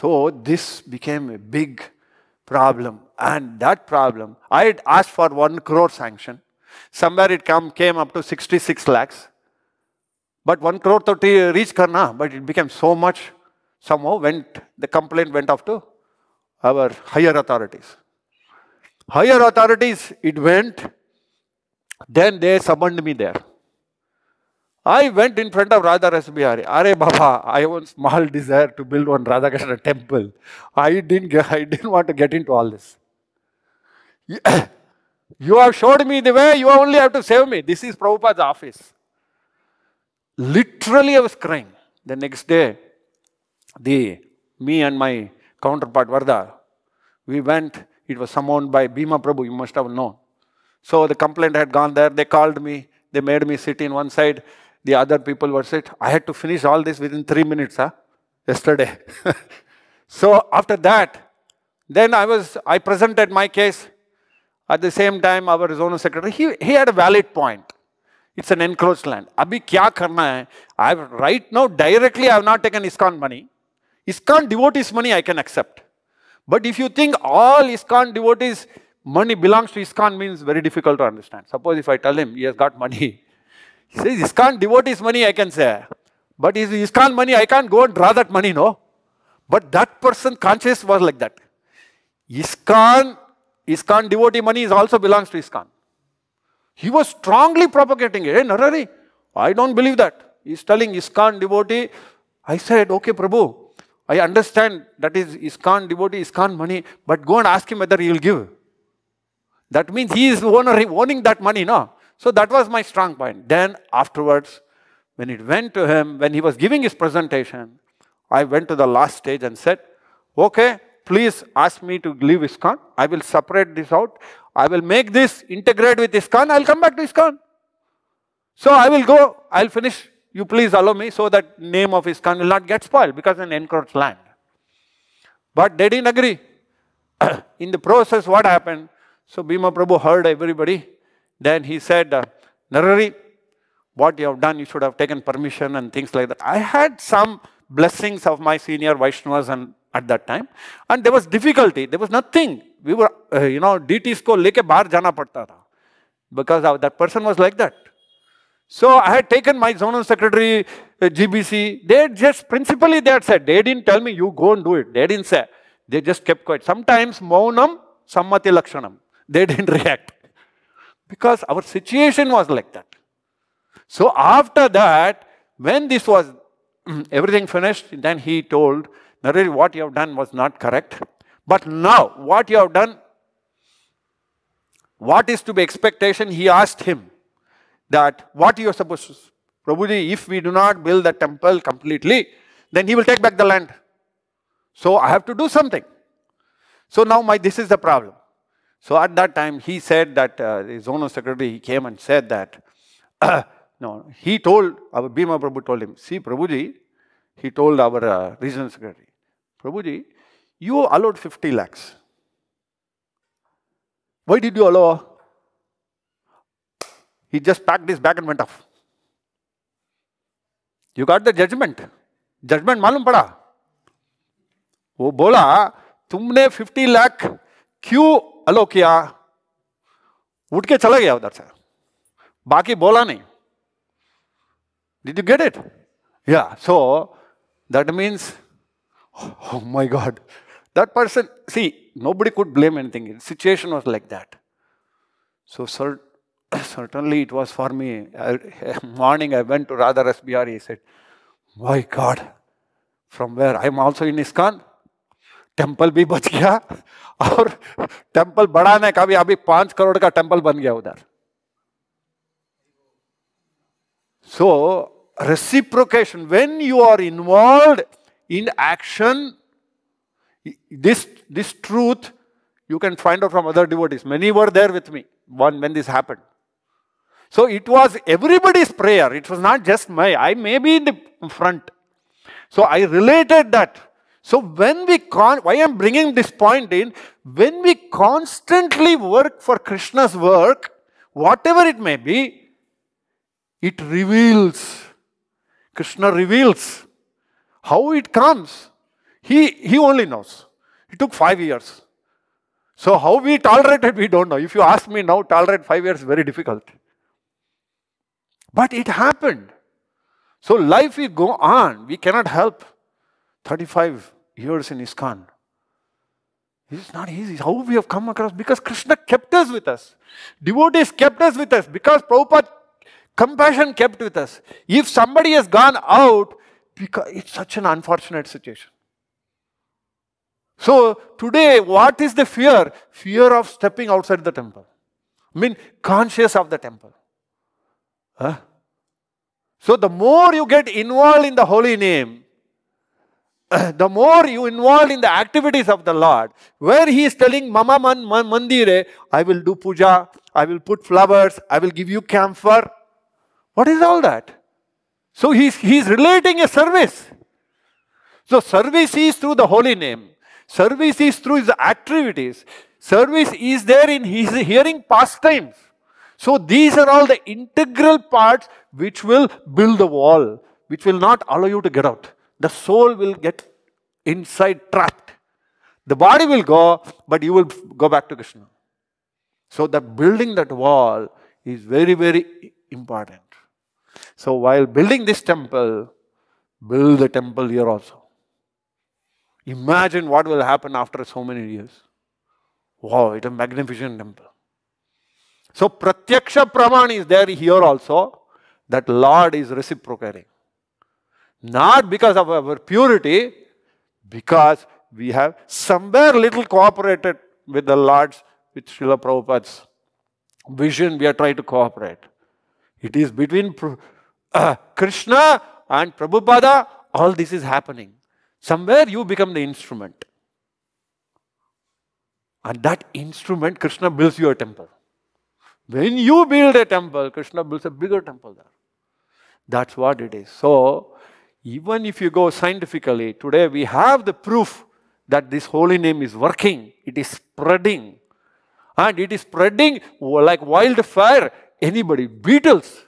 So this became a big problem. And that problem, I had asked for 1 crore sanction. Somewhere it come, came up to 66 lakhs. But 1 crore to reach Karna, but it became so much. Somehow went, the complaint went up to our higher authorities. Higher authorities, it went. Then they summoned me there. I went in front of Radha Rasbihari. Are Baba, I want small desire to build one Radhakrishna temple. I didn't, get, I didn't want to get into all this. You have showed me the way, you only have to save me. This is Prabhupada's office. Literally, I was crying. The next day, the me and my counterpart Varda, we went, it was summoned by Bhima Prabhu, you must have known. So the complaint had gone there, they called me, they made me sit in one side the other people were said, I had to finish all this within three minutes, huh? Yesterday. so after that, then I was, I presented my case. At the same time, our zonal secretary, he, he had a valid point. It's an enclosed land. Abhi kya karna hai? I have, right now, directly, I have not taken ISKCON money. ISKCON devotees money, I can accept. But if you think all ISKCON devotees money belongs to ISKCON means very difficult to understand. Suppose if I tell him he has got money, he says, ISKCON devotees money, I can say. But his money, I can't go and draw that money, no. But that person conscious was like that. Iskan, Iskan devotee money is also belongs to Iskan. He was strongly propagating it. Hey, Narari, I don't believe that. He's telling Iskan devotee. I said, okay, Prabhu, I understand that is Iskan devotee, Iskan money, but go and ask him whether he will give. That means he is owner, owning that money, no? So that was my strong point. Then afterwards, when it went to him, when he was giving his presentation, I went to the last stage and said, okay, please ask me to leave ISKCON. I will separate this out. I will make this integrate with ISKCON. I'll come back to ISKCON. So I will go, I'll finish. You please allow me so that name of ISKCON will not get spoiled because an encroached land. But they didn't agree. In the process, what happened? So Bhima Prabhu heard everybody then he said, uh, Narari, what you have done, you should have taken permission and things like that. I had some blessings of my senior Vaishnavas and at that time. And there was difficulty. There was nothing. We were, uh, you know, DTs ko leke a jana padta tha. Because of, that person was like that. So I had taken my zonal secretary, uh, GBC. They just, principally they had said, they didn't tell me, you go and do it. They didn't say. They just kept quiet. Sometimes maunam sammati lakshanam. They didn't react because our situation was like that. So after that, when this was mm, everything finished, then he told, Narendra, what you have done was not correct. But now, what you have done, what is to be expectation? He asked him that what you are supposed to, Prabhuji, if we do not build the temple completely, then he will take back the land. So I have to do something. So now my this is the problem. So at that time, he said that uh, own secretary he came and said that no, he told our Bhima Prabhu told him, see Prabhuji, he told our uh, regional secretary, Prabhuji, you allowed 50 lakhs. Why did you allow? He just packed his bag and went off. You got the judgment. Judgment मालूम पड़ा वो बोला तुमने 50 lakh, क्यों hello किया उठ के चला गया उधर से बाकी बोला नहीं डिड यू गेट इट या so that means my God that person, see, nobody could blame anything. The situation was like that. So certainly it was for me. morning I went to Radha SBR. He said, my God, from where? I'm also in Iskan." Temple भी बच गया और temple बढ़ाने का भी अभी पांच करोड़ का टेम्पल बन गया उधर so reciprocation when you are involve in this this truth you can find out from other devotees many were there with me one when this happened so it was everybody's prayer it was not just my i may be in the front so i related that so when we, con why I'm bringing this point in, when we constantly work for Krishna's work, whatever it may be, it reveals. Krishna reveals how it comes. He, he only knows. It took five years. So how we tolerated, we don't know. If you ask me now, tolerate five years is very difficult. But it happened. So life will go on. We cannot help. 35 years in Iskan. It's not easy. How we have come across because Krishna kept us with us. Devotees kept us with us because Prabhupada compassion kept with us. If somebody has gone out, because it's such an unfortunate situation. So today, what is the fear? Fear of stepping outside the temple. I mean, conscious of the temple. Huh? So the more you get involved in the holy name, the more you involve in the activities of the Lord, where He is telling Mama Man, man Mandire, I will do puja, I will put flowers, I will give you camphor. What is all that? So he's, he's relating a service. So service is through the holy name. Service is through his activities. Service is there in his hearing pastimes. So these are all the integral parts which will build the wall, which will not allow you to get out the soul will get inside trapped. The body will go, but you will go back to Krishna. So that building that wall is very, very important. So while building this temple, build the temple here also. Imagine what will happen after so many years. Wow, it's a magnificent temple. So Pratyaksha Praman is there here also that Lord is reciprocating. Not because of our purity, because we have somewhere little cooperated with the Lord's, with Srila Prabhupada's vision, we are trying to cooperate. It is between uh, Krishna and Prabhupada, all this is happening. Somewhere you become the instrument. And that instrument, Krishna builds your temple. When you build a temple, Krishna builds a bigger temple there. That's what it is. So, even if you go scientifically, today we have the proof that this holy name is working. It is spreading. And it is spreading like wildfire. Anybody, beetles.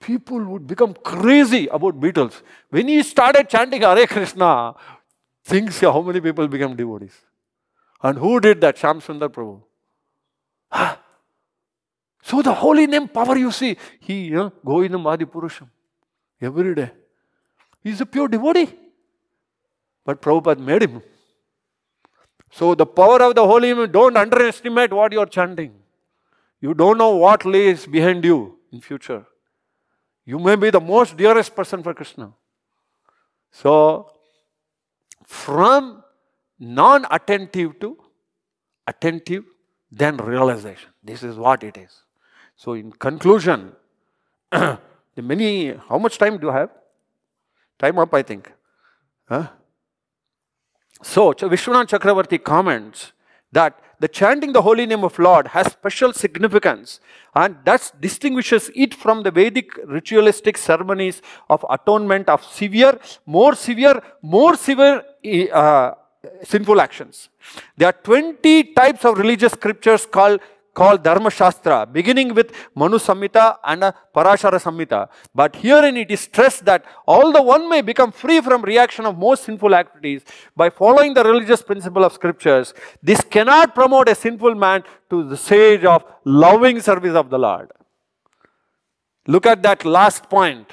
People would become crazy about beetles. When he started chanting Hare Krishna, think how many people become devotees. And who did that? Sham Sundar Prabhu. So the holy name power you see, he you know, go in the Madhipurusham every day. He's a pure devotee. But Prabhupada made him. So the power of the Holy Name, don't underestimate what you're chanting. You don't know what lays behind you in future. You may be the most dearest person for Krishna. So, from non-attentive to attentive, then realization. This is what it is. So, in conclusion, the many, how much time do you have? Time up, I think. Huh? So, Vishwanath Chakravarti comments that the chanting the holy name of Lord has special significance and thus distinguishes it from the Vedic ritualistic ceremonies of atonement of severe, more severe, more severe uh, sinful actions. There are 20 types of religious scriptures called called Dharma Shastra, beginning with Manu Samhita and Parashara Samhita. But herein it is stressed that although one may become free from reaction of most sinful activities by following the religious principle of scriptures, this cannot promote a sinful man to the stage of loving service of the Lord. Look at that last point.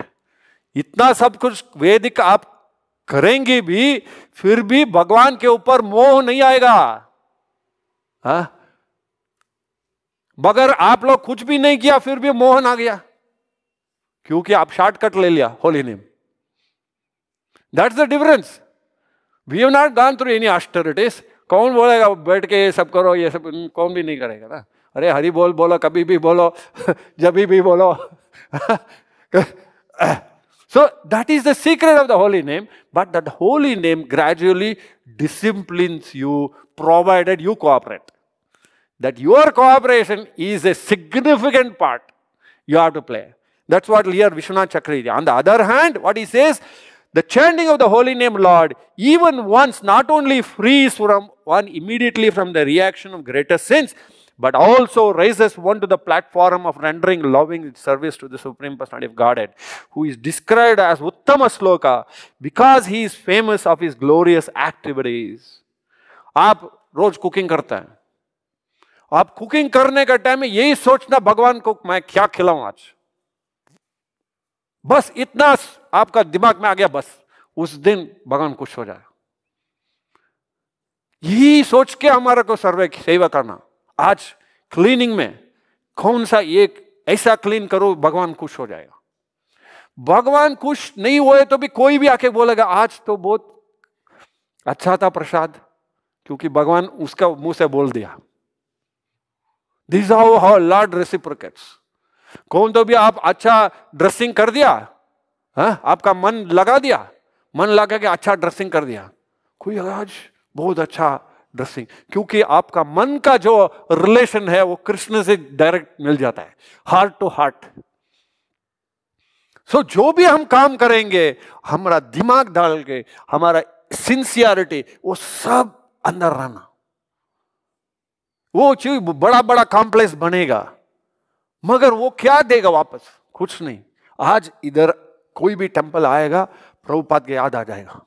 इतना सब कुछ वैदिक आप करेंगे भी फिर भी भगवान के ऊपर मोह नहीं आएगा हाँ मगर आप लोग कुछ भी नहीं किया फिर भी मोहन आ गया क्योंकि आप शॉर्टकट ले लिया holy name that's the difference we have not gone through any austerities कौन बोलेगा बैठ के ये सब करो ये सब कौन भी नहीं करेगा ना अरे हरी बोल बोलो कभी भी बोलो जब भी बोलो so that is the secret of the holy name but that holy name gradually discipline you provided you cooperate that your cooperation is a significant part you have to play. That's what here Vishwanath Chakravarti. On the other hand, what he says, the chanting of the holy name Lord, even once, not only frees from one immediately from the reaction of greater sins, but also raises one to the platform of rendering loving service to the Supreme Personality of Godhead, who is described as Uttama Sloka because he is famous of his glorious activities. आप रोज cooking करता है आप cooking करने का time में यही सोचना भगवान को मैं क्या खिलाऊं आज बस इतना आपका दिमाग में आ गया बस उस दिन भगवान खुश हो जाए यही सोच के हमारा को सर्वे सेवा करना आज क्लीनिंग में कौन सा एक ऐसा क्लीन करो भगवान खुश हो जाएगा भगवान खुश नहीं हुए तो भी कोई भी आके बोलेगा आज तो बहुत अच्छा था प्रसाद क्योंकि भगवान उसका मुंह से बोल दिया this how how lord reciprocates कौन तो भी आप अच्छा ड्रेसिंग कर दिया हा? आपका मन लगा दिया मन लगा के अच्छा ड्रेसिंग कर दिया कोई आज बहुत अच्छा ड्रेसिंग क्योंकि आपका मन का जो रिलेशन है वो कृष्ण से डायरेक्ट मिल जाता है हार्ट टू हार्ट सो जो भी हम काम करेंगे हमारा दिमाग डाल के हमारा सिंसियरिटी वो सब अंदर रहना वो क्यों बड़ा बड़ा कॉम्प्लेक्स बनेगा मगर वो क्या देगा वापस कुछ नहीं आज इधर कोई भी टेम्पल आएगा प्रभुपाद के याद आ जाएगा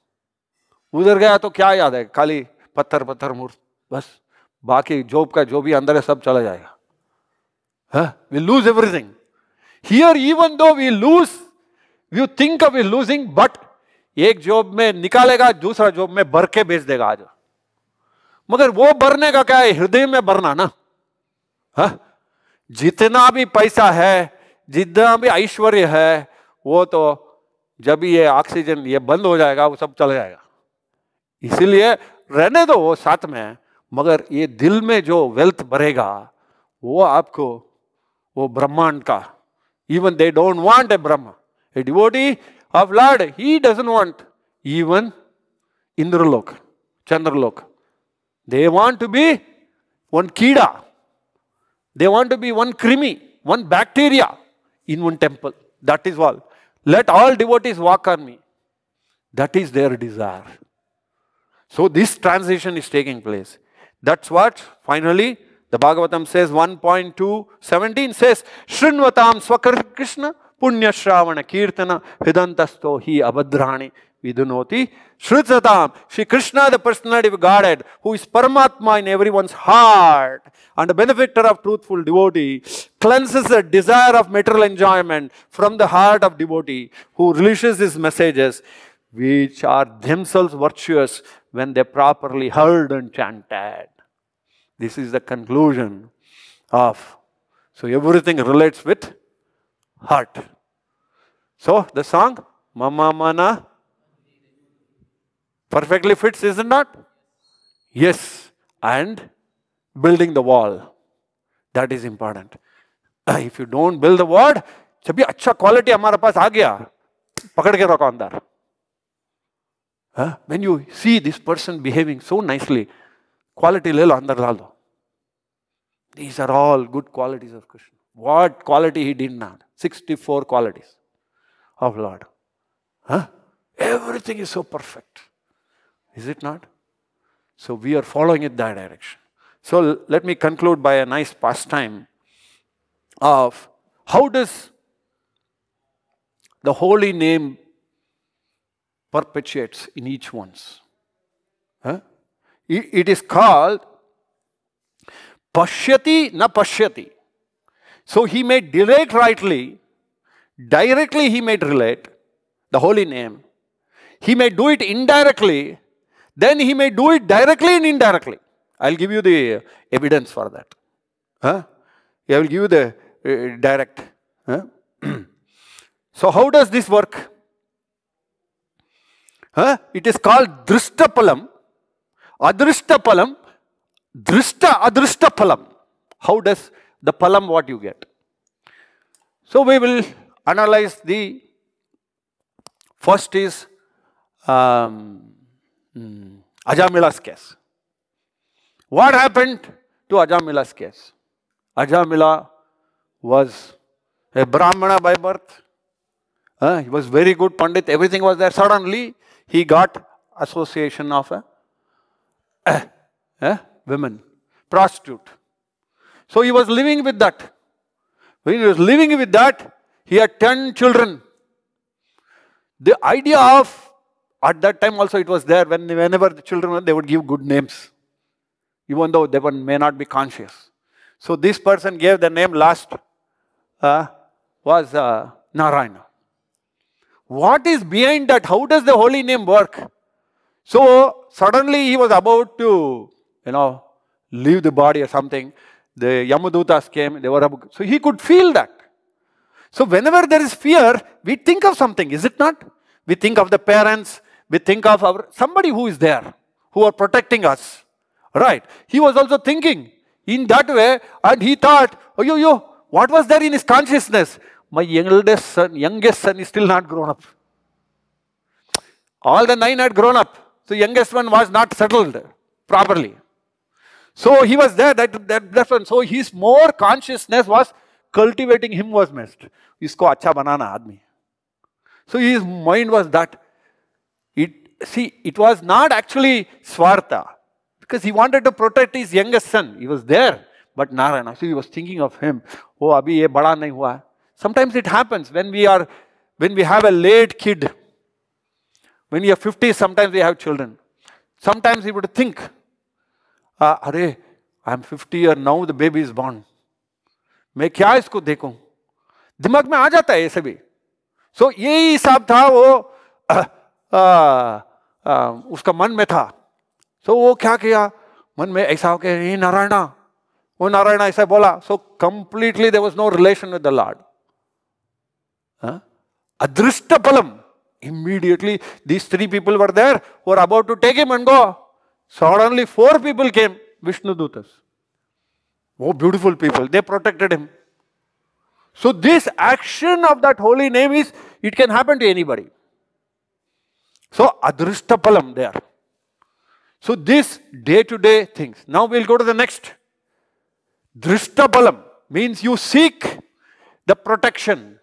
उधर गया तो क्या याद आएगा खाली पत्थर पत्थर मूर्त बस बाकी जॉब का जो भी अंदर है सब चला जाएगा we lose everything here even though we lose you think of we losing but एक जॉब में निकालेगा दूसरा जॉब में भर के बेच देगा आज मगर वो भरने का क्या है हृदय में भरना ना हा? जितना भी पैसा है जितना भी ऐश्वर्य है वो तो जब ये ऑक्सीजन ये बंद हो जाएगा वो सब चल जाएगा इसीलिए रहने दो वो साथ में मगर ये दिल में जो वेल्थ भरेगा वो आपको वो ब्रह्मांड का even they don't want a Brahma a devotee of lord he doesn't want even Indraloka Chandraloka They want to be one kida. They want to be one krimi, one bacteria in one temple. That is all. Let all devotees walk on me. That is their desire. So this transition is taking place. That's what finally the Bhagavatam says 1.217 says Srinvatam Swakar Krishna Punya Shravana Kirtana Hidantasto Hi Abhadrani Vidunoti Shrutatam Shri Krishna, the personality of Godhead, who is Paramatma in everyone's heart and the benefactor of truthful devotee, cleanses the desire of material enjoyment from the heart of devotee who releases his messages, which are themselves virtuous when they're properly heard and chanted. This is the conclusion of. So everything relates with heart. So the song, Mama Mana. Perfectly fits, is not it Yes. And building the wall. That is important. Uh, if you don't build the wall, जब acha quality. Quality हमारे पास आ when you see this person behaving so nicely quality ले andar अंदर these are all good qualities of krishna what quality he did not 64 qualities of lord huh? everything is so perfect is it not? So we are following it that direction. So let me conclude by a nice pastime of how does the holy name perpetuates in each one's. Huh? It is called Pashyati na Pashyati. So he may relate rightly, directly he may relate the holy name. He may do it indirectly, then he may do it directly and indirectly. I'll give you the uh, evidence for that. Huh? I will give you the uh, direct. Huh? so how does this work? Huh? It is called drishtapalam. Adrishtapalam. Drishta adrishtapalam. How does the palam what you get? So we will analyze the first is um, Hmm. Ajamila's case. What happened to Ajamila's case? Ajamila was a Brahmana by birth. Uh, he was very good Pandit. Everything was there. Suddenly, he got association of a, a, a women, prostitute. So he was living with that. When he was living with that, he had 10 children. The idea of at that time also it was there. When, whenever the children were, they would give good names. Even though they were, may not be conscious. So this person gave the name last uh, was uh, Narayana. What is behind that? How does the holy name work? So suddenly he was about to, you know, leave the body or something. The Yamadutas came, they were so he could feel that. So whenever there is fear, we think of something, is it not? We think of the parents, we think of our somebody who is there, who are protecting us. Right? He was also thinking in that way, and he thought, oh, yo, yo, what was there in his consciousness? My youngest son, youngest son is still not grown up. All the nine had grown up. So youngest one was not settled properly. So he was there, that, that, that So his more consciousness was cultivating him was missed. Isko acha banana admi. So his mind was that see, it was not actually Swartha because he wanted to protect his youngest son. He was there. But Narayana, so he was thinking of him. Oh, abhi ye bada nahi hua. Sometimes it happens when we are, when we have a late kid. When you are 50, sometimes we have children. Sometimes he would think, uh, ah, अरे I am 50 और now the baby is born. मैं क्या इसको देखूं दिमाग में आ जाता है ये सभी सो so, यही हिसाब था वो आ, आ, उसका मन में था तो वो क्या किया मन में ऐसा हो गया नारायणा वो नारायण ऐसा बोला so completely there was no relation with the lord अदृष्ट फलम immediately these three people were there और about to take him and go suddenly four people came Vishnu doot वो beautiful people they protected him so this action of that holy name is it can happen to anybody So adrishtapalam there. So these day-to-day -day things. Now we'll go to the next. Drishtapalam means you seek the protection.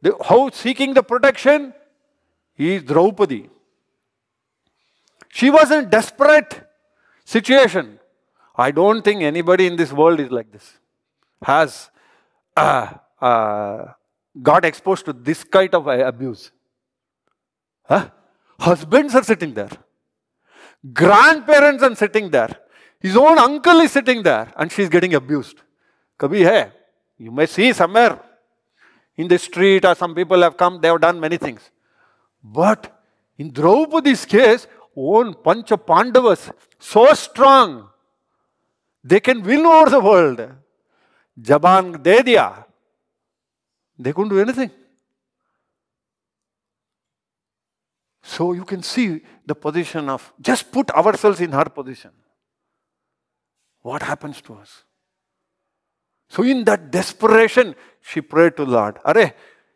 The, how seeking the protection? is Draupadi. She was in a desperate situation. I don't think anybody in this world is like this. Has uh, uh, got exposed to this kind of uh, abuse. Huh? Husbands are sitting there. Grandparents are sitting there. His own uncle is sitting there and she is getting abused. Kabhi hai. You may see somewhere in the street or some people have come, they have done many things. But in Draupadi's case, own bunch of Pandavas, so strong, they can win over the world. Jaban Dedia, they couldn't do anything. So you can see the position of just put ourselves in her position. What happens to us? So in that desperation, she prayed to Lord. Are,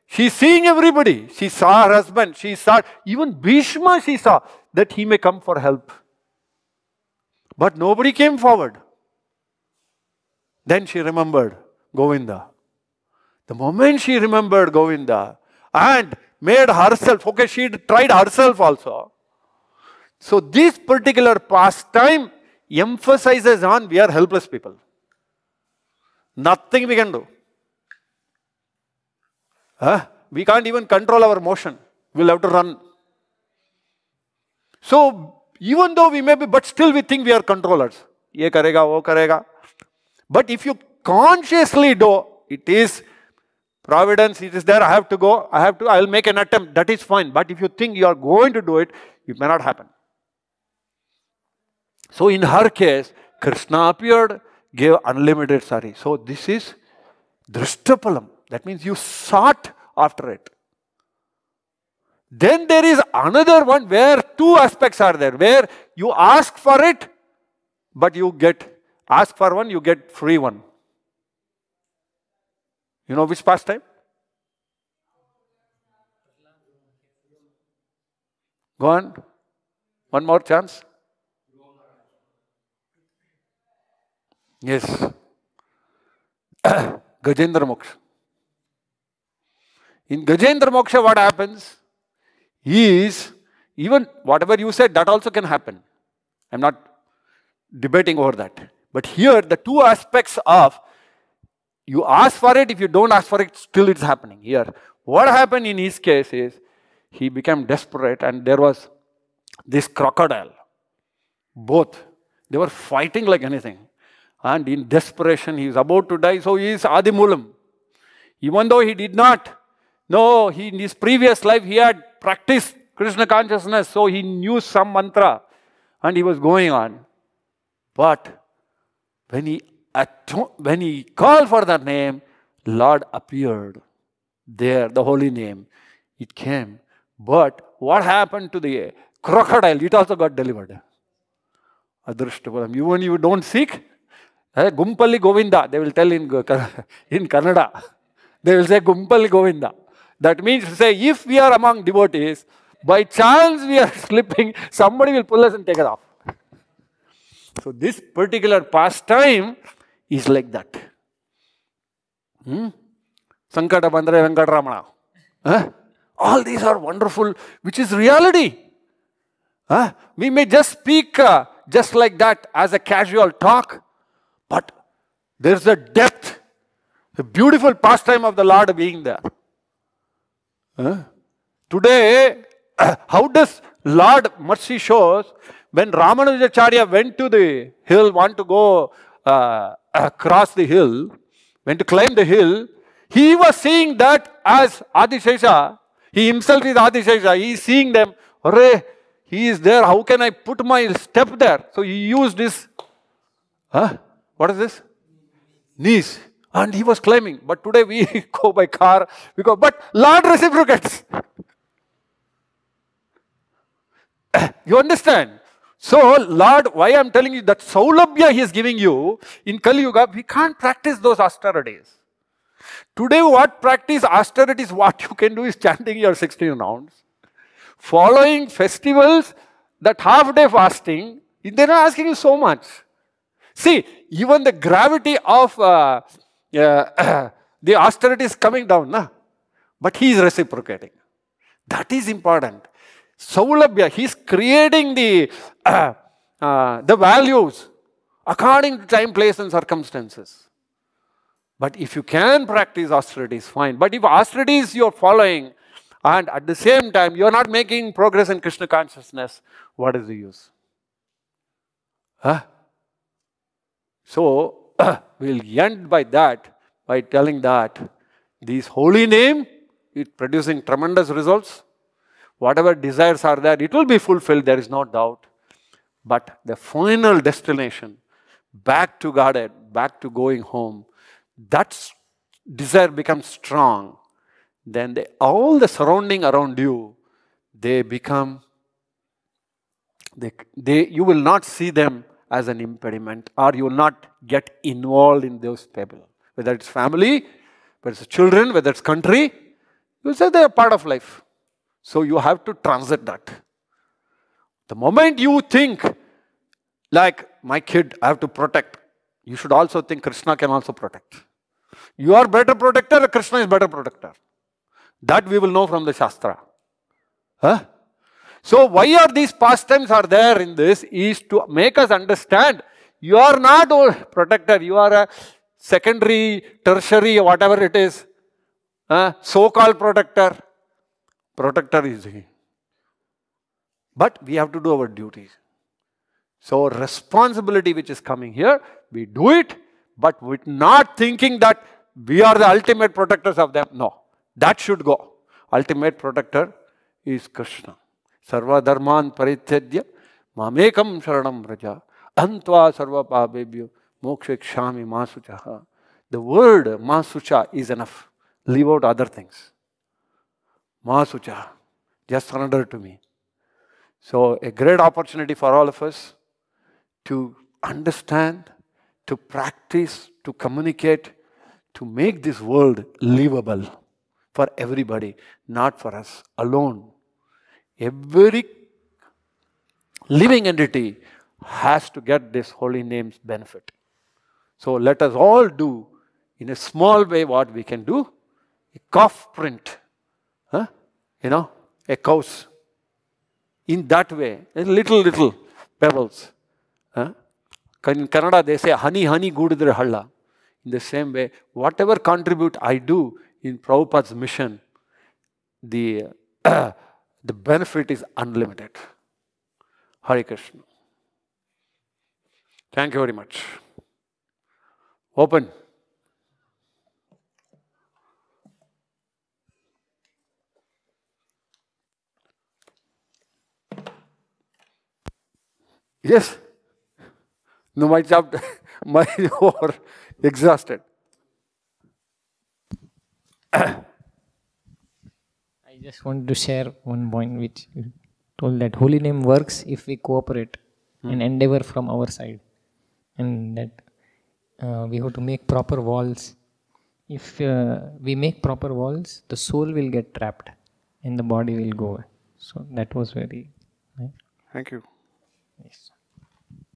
she's seeing everybody. She saw her husband. She saw even Bhishma. She saw that he may come for help. But nobody came forward. Then she remembered Govinda. The moment she remembered Govinda and made herself. Okay, she tried herself also. So this particular pastime emphasizes on we are helpless people. Nothing we can do. Huh? We can't even control our motion. We'll have to run. So even though we may be, but still we think we are controllers. Ye karega, wo karega. But if you consciously do, it is Providence, it is there, I have to go, I have to, I will make an attempt, that is fine. But if you think you are going to do it, it may not happen. So in her case, Krishna appeared, gave unlimited sari. So this is drishtapalam. That means you sought after it. Then there is another one where two aspects are there, where you ask for it, but you get, ask for one, you get free one. You know which pastime? Go on. One more chance. Yes. Gajendra Moksha. In Gajendra Moksha, what happens is even whatever you said, that also can happen. I'm not debating over that. But here, the two aspects of you ask for it, if you don't ask for it, still it's happening here. What happened in his case is, he became desperate and there was this crocodile. Both. They were fighting like anything. And in desperation, he is about to die, so he is Adimulam. Even though he did not, no, he, in his previous life, he had practiced Krishna consciousness, so he knew some mantra and he was going on. But when he when he called for the name, Lord appeared there, the holy name. It came. But what happened to the crocodile? It also got delivered. Adrishtaparam. You you don't seek, eh, Gumpali Govinda, they will tell in, in Kannada. They will say Gumpali Govinda. That means to say, if we are among devotees, by chance we are slipping, somebody will pull us and take us off. So this particular pastime is like that. Hmm? Sankata Bandre Ramana. All these are wonderful, which is reality. We may just speak uh, just like that as a casual talk, but there's a depth, a beautiful pastime of the Lord being there. Today, how does Lord mercy shows when Ramanujacharya went to the hill, want to go uh, across the hill, went to climb the hill, he was seeing that as Adishesha. He himself is Adishesha. He is seeing them. Hooray, he is there. How can I put my step there? So he used his, huh? What is this? Knees. And he was climbing. But today we go by car. We go. but Lord reciprocates. you understand? So, Lord, why I'm telling you that Saulabhya He is giving you in Kali Yuga, we can't practice those austerities. Today, what practice austerities, what you can do is chanting your 16 rounds, following festivals, that half day fasting, they're not asking you so much. See, even the gravity of uh, uh, the austerity is coming down. Na? But he is reciprocating. That is important. Saulabhya, he's creating the, uh, uh, the values according to time, place, and circumstances. But if you can practice austerity, it's fine. But if austerity is you're following, and at the same time, you're not making progress in Krishna consciousness, what is the use? Huh? So, we'll end by that, by telling that this holy name is producing tremendous results. Whatever desires are there, it will be fulfilled, there is no doubt. But the final destination, back to Godhead, back to going home, that desire becomes strong. Then they, all the surrounding around you, they become, they, they, you will not see them as an impediment or you will not get involved in those people. Whether it's family, whether it's children, whether it's country, you say they are part of life. So you have to transit that. The moment you think like my kid, I have to protect, you should also think Krishna can also protect. You are better protector, Krishna is better protector. That we will know from the Shastra. Huh? So why are these pastimes are there in this is to make us understand you are not a protector, you are a secondary, tertiary, whatever it is, uh, so-called protector protector is He. But we have to do our duties. So responsibility which is coming here, we do it, but with not thinking that we are the ultimate protectors of them. No, that should go. Ultimate protector is Krishna. Sarva dharman parityadya mamekam sharanam raja antva sarva pabebhyo mokshekshami masuchaha. The word masucha is enough. Leave out other things. Mahasucha, just surrender to me. So, a great opportunity for all of us to understand, to practice, to communicate, to make this world livable for everybody, not for us alone. Every living entity has to get this holy name's benefit. So, let us all do in a small way what we can do a cough print you know, a cow's. in that way, little, little pebbles. Huh? In Canada they say, honey, honey, good halla. In the same way, whatever contribute I do in Prabhupada's mission, the, uh, the benefit is unlimited. Hari Krishna. Thank you very much. Open. Yes. No, my job, my over exhausted. I just wanted to share one point which you told that holy name works if we cooperate hmm. and endeavor from our side, and that uh, we have to make proper walls. If uh, we make proper walls, the soul will get trapped, and the body will go. So that was very Thank you. Isso.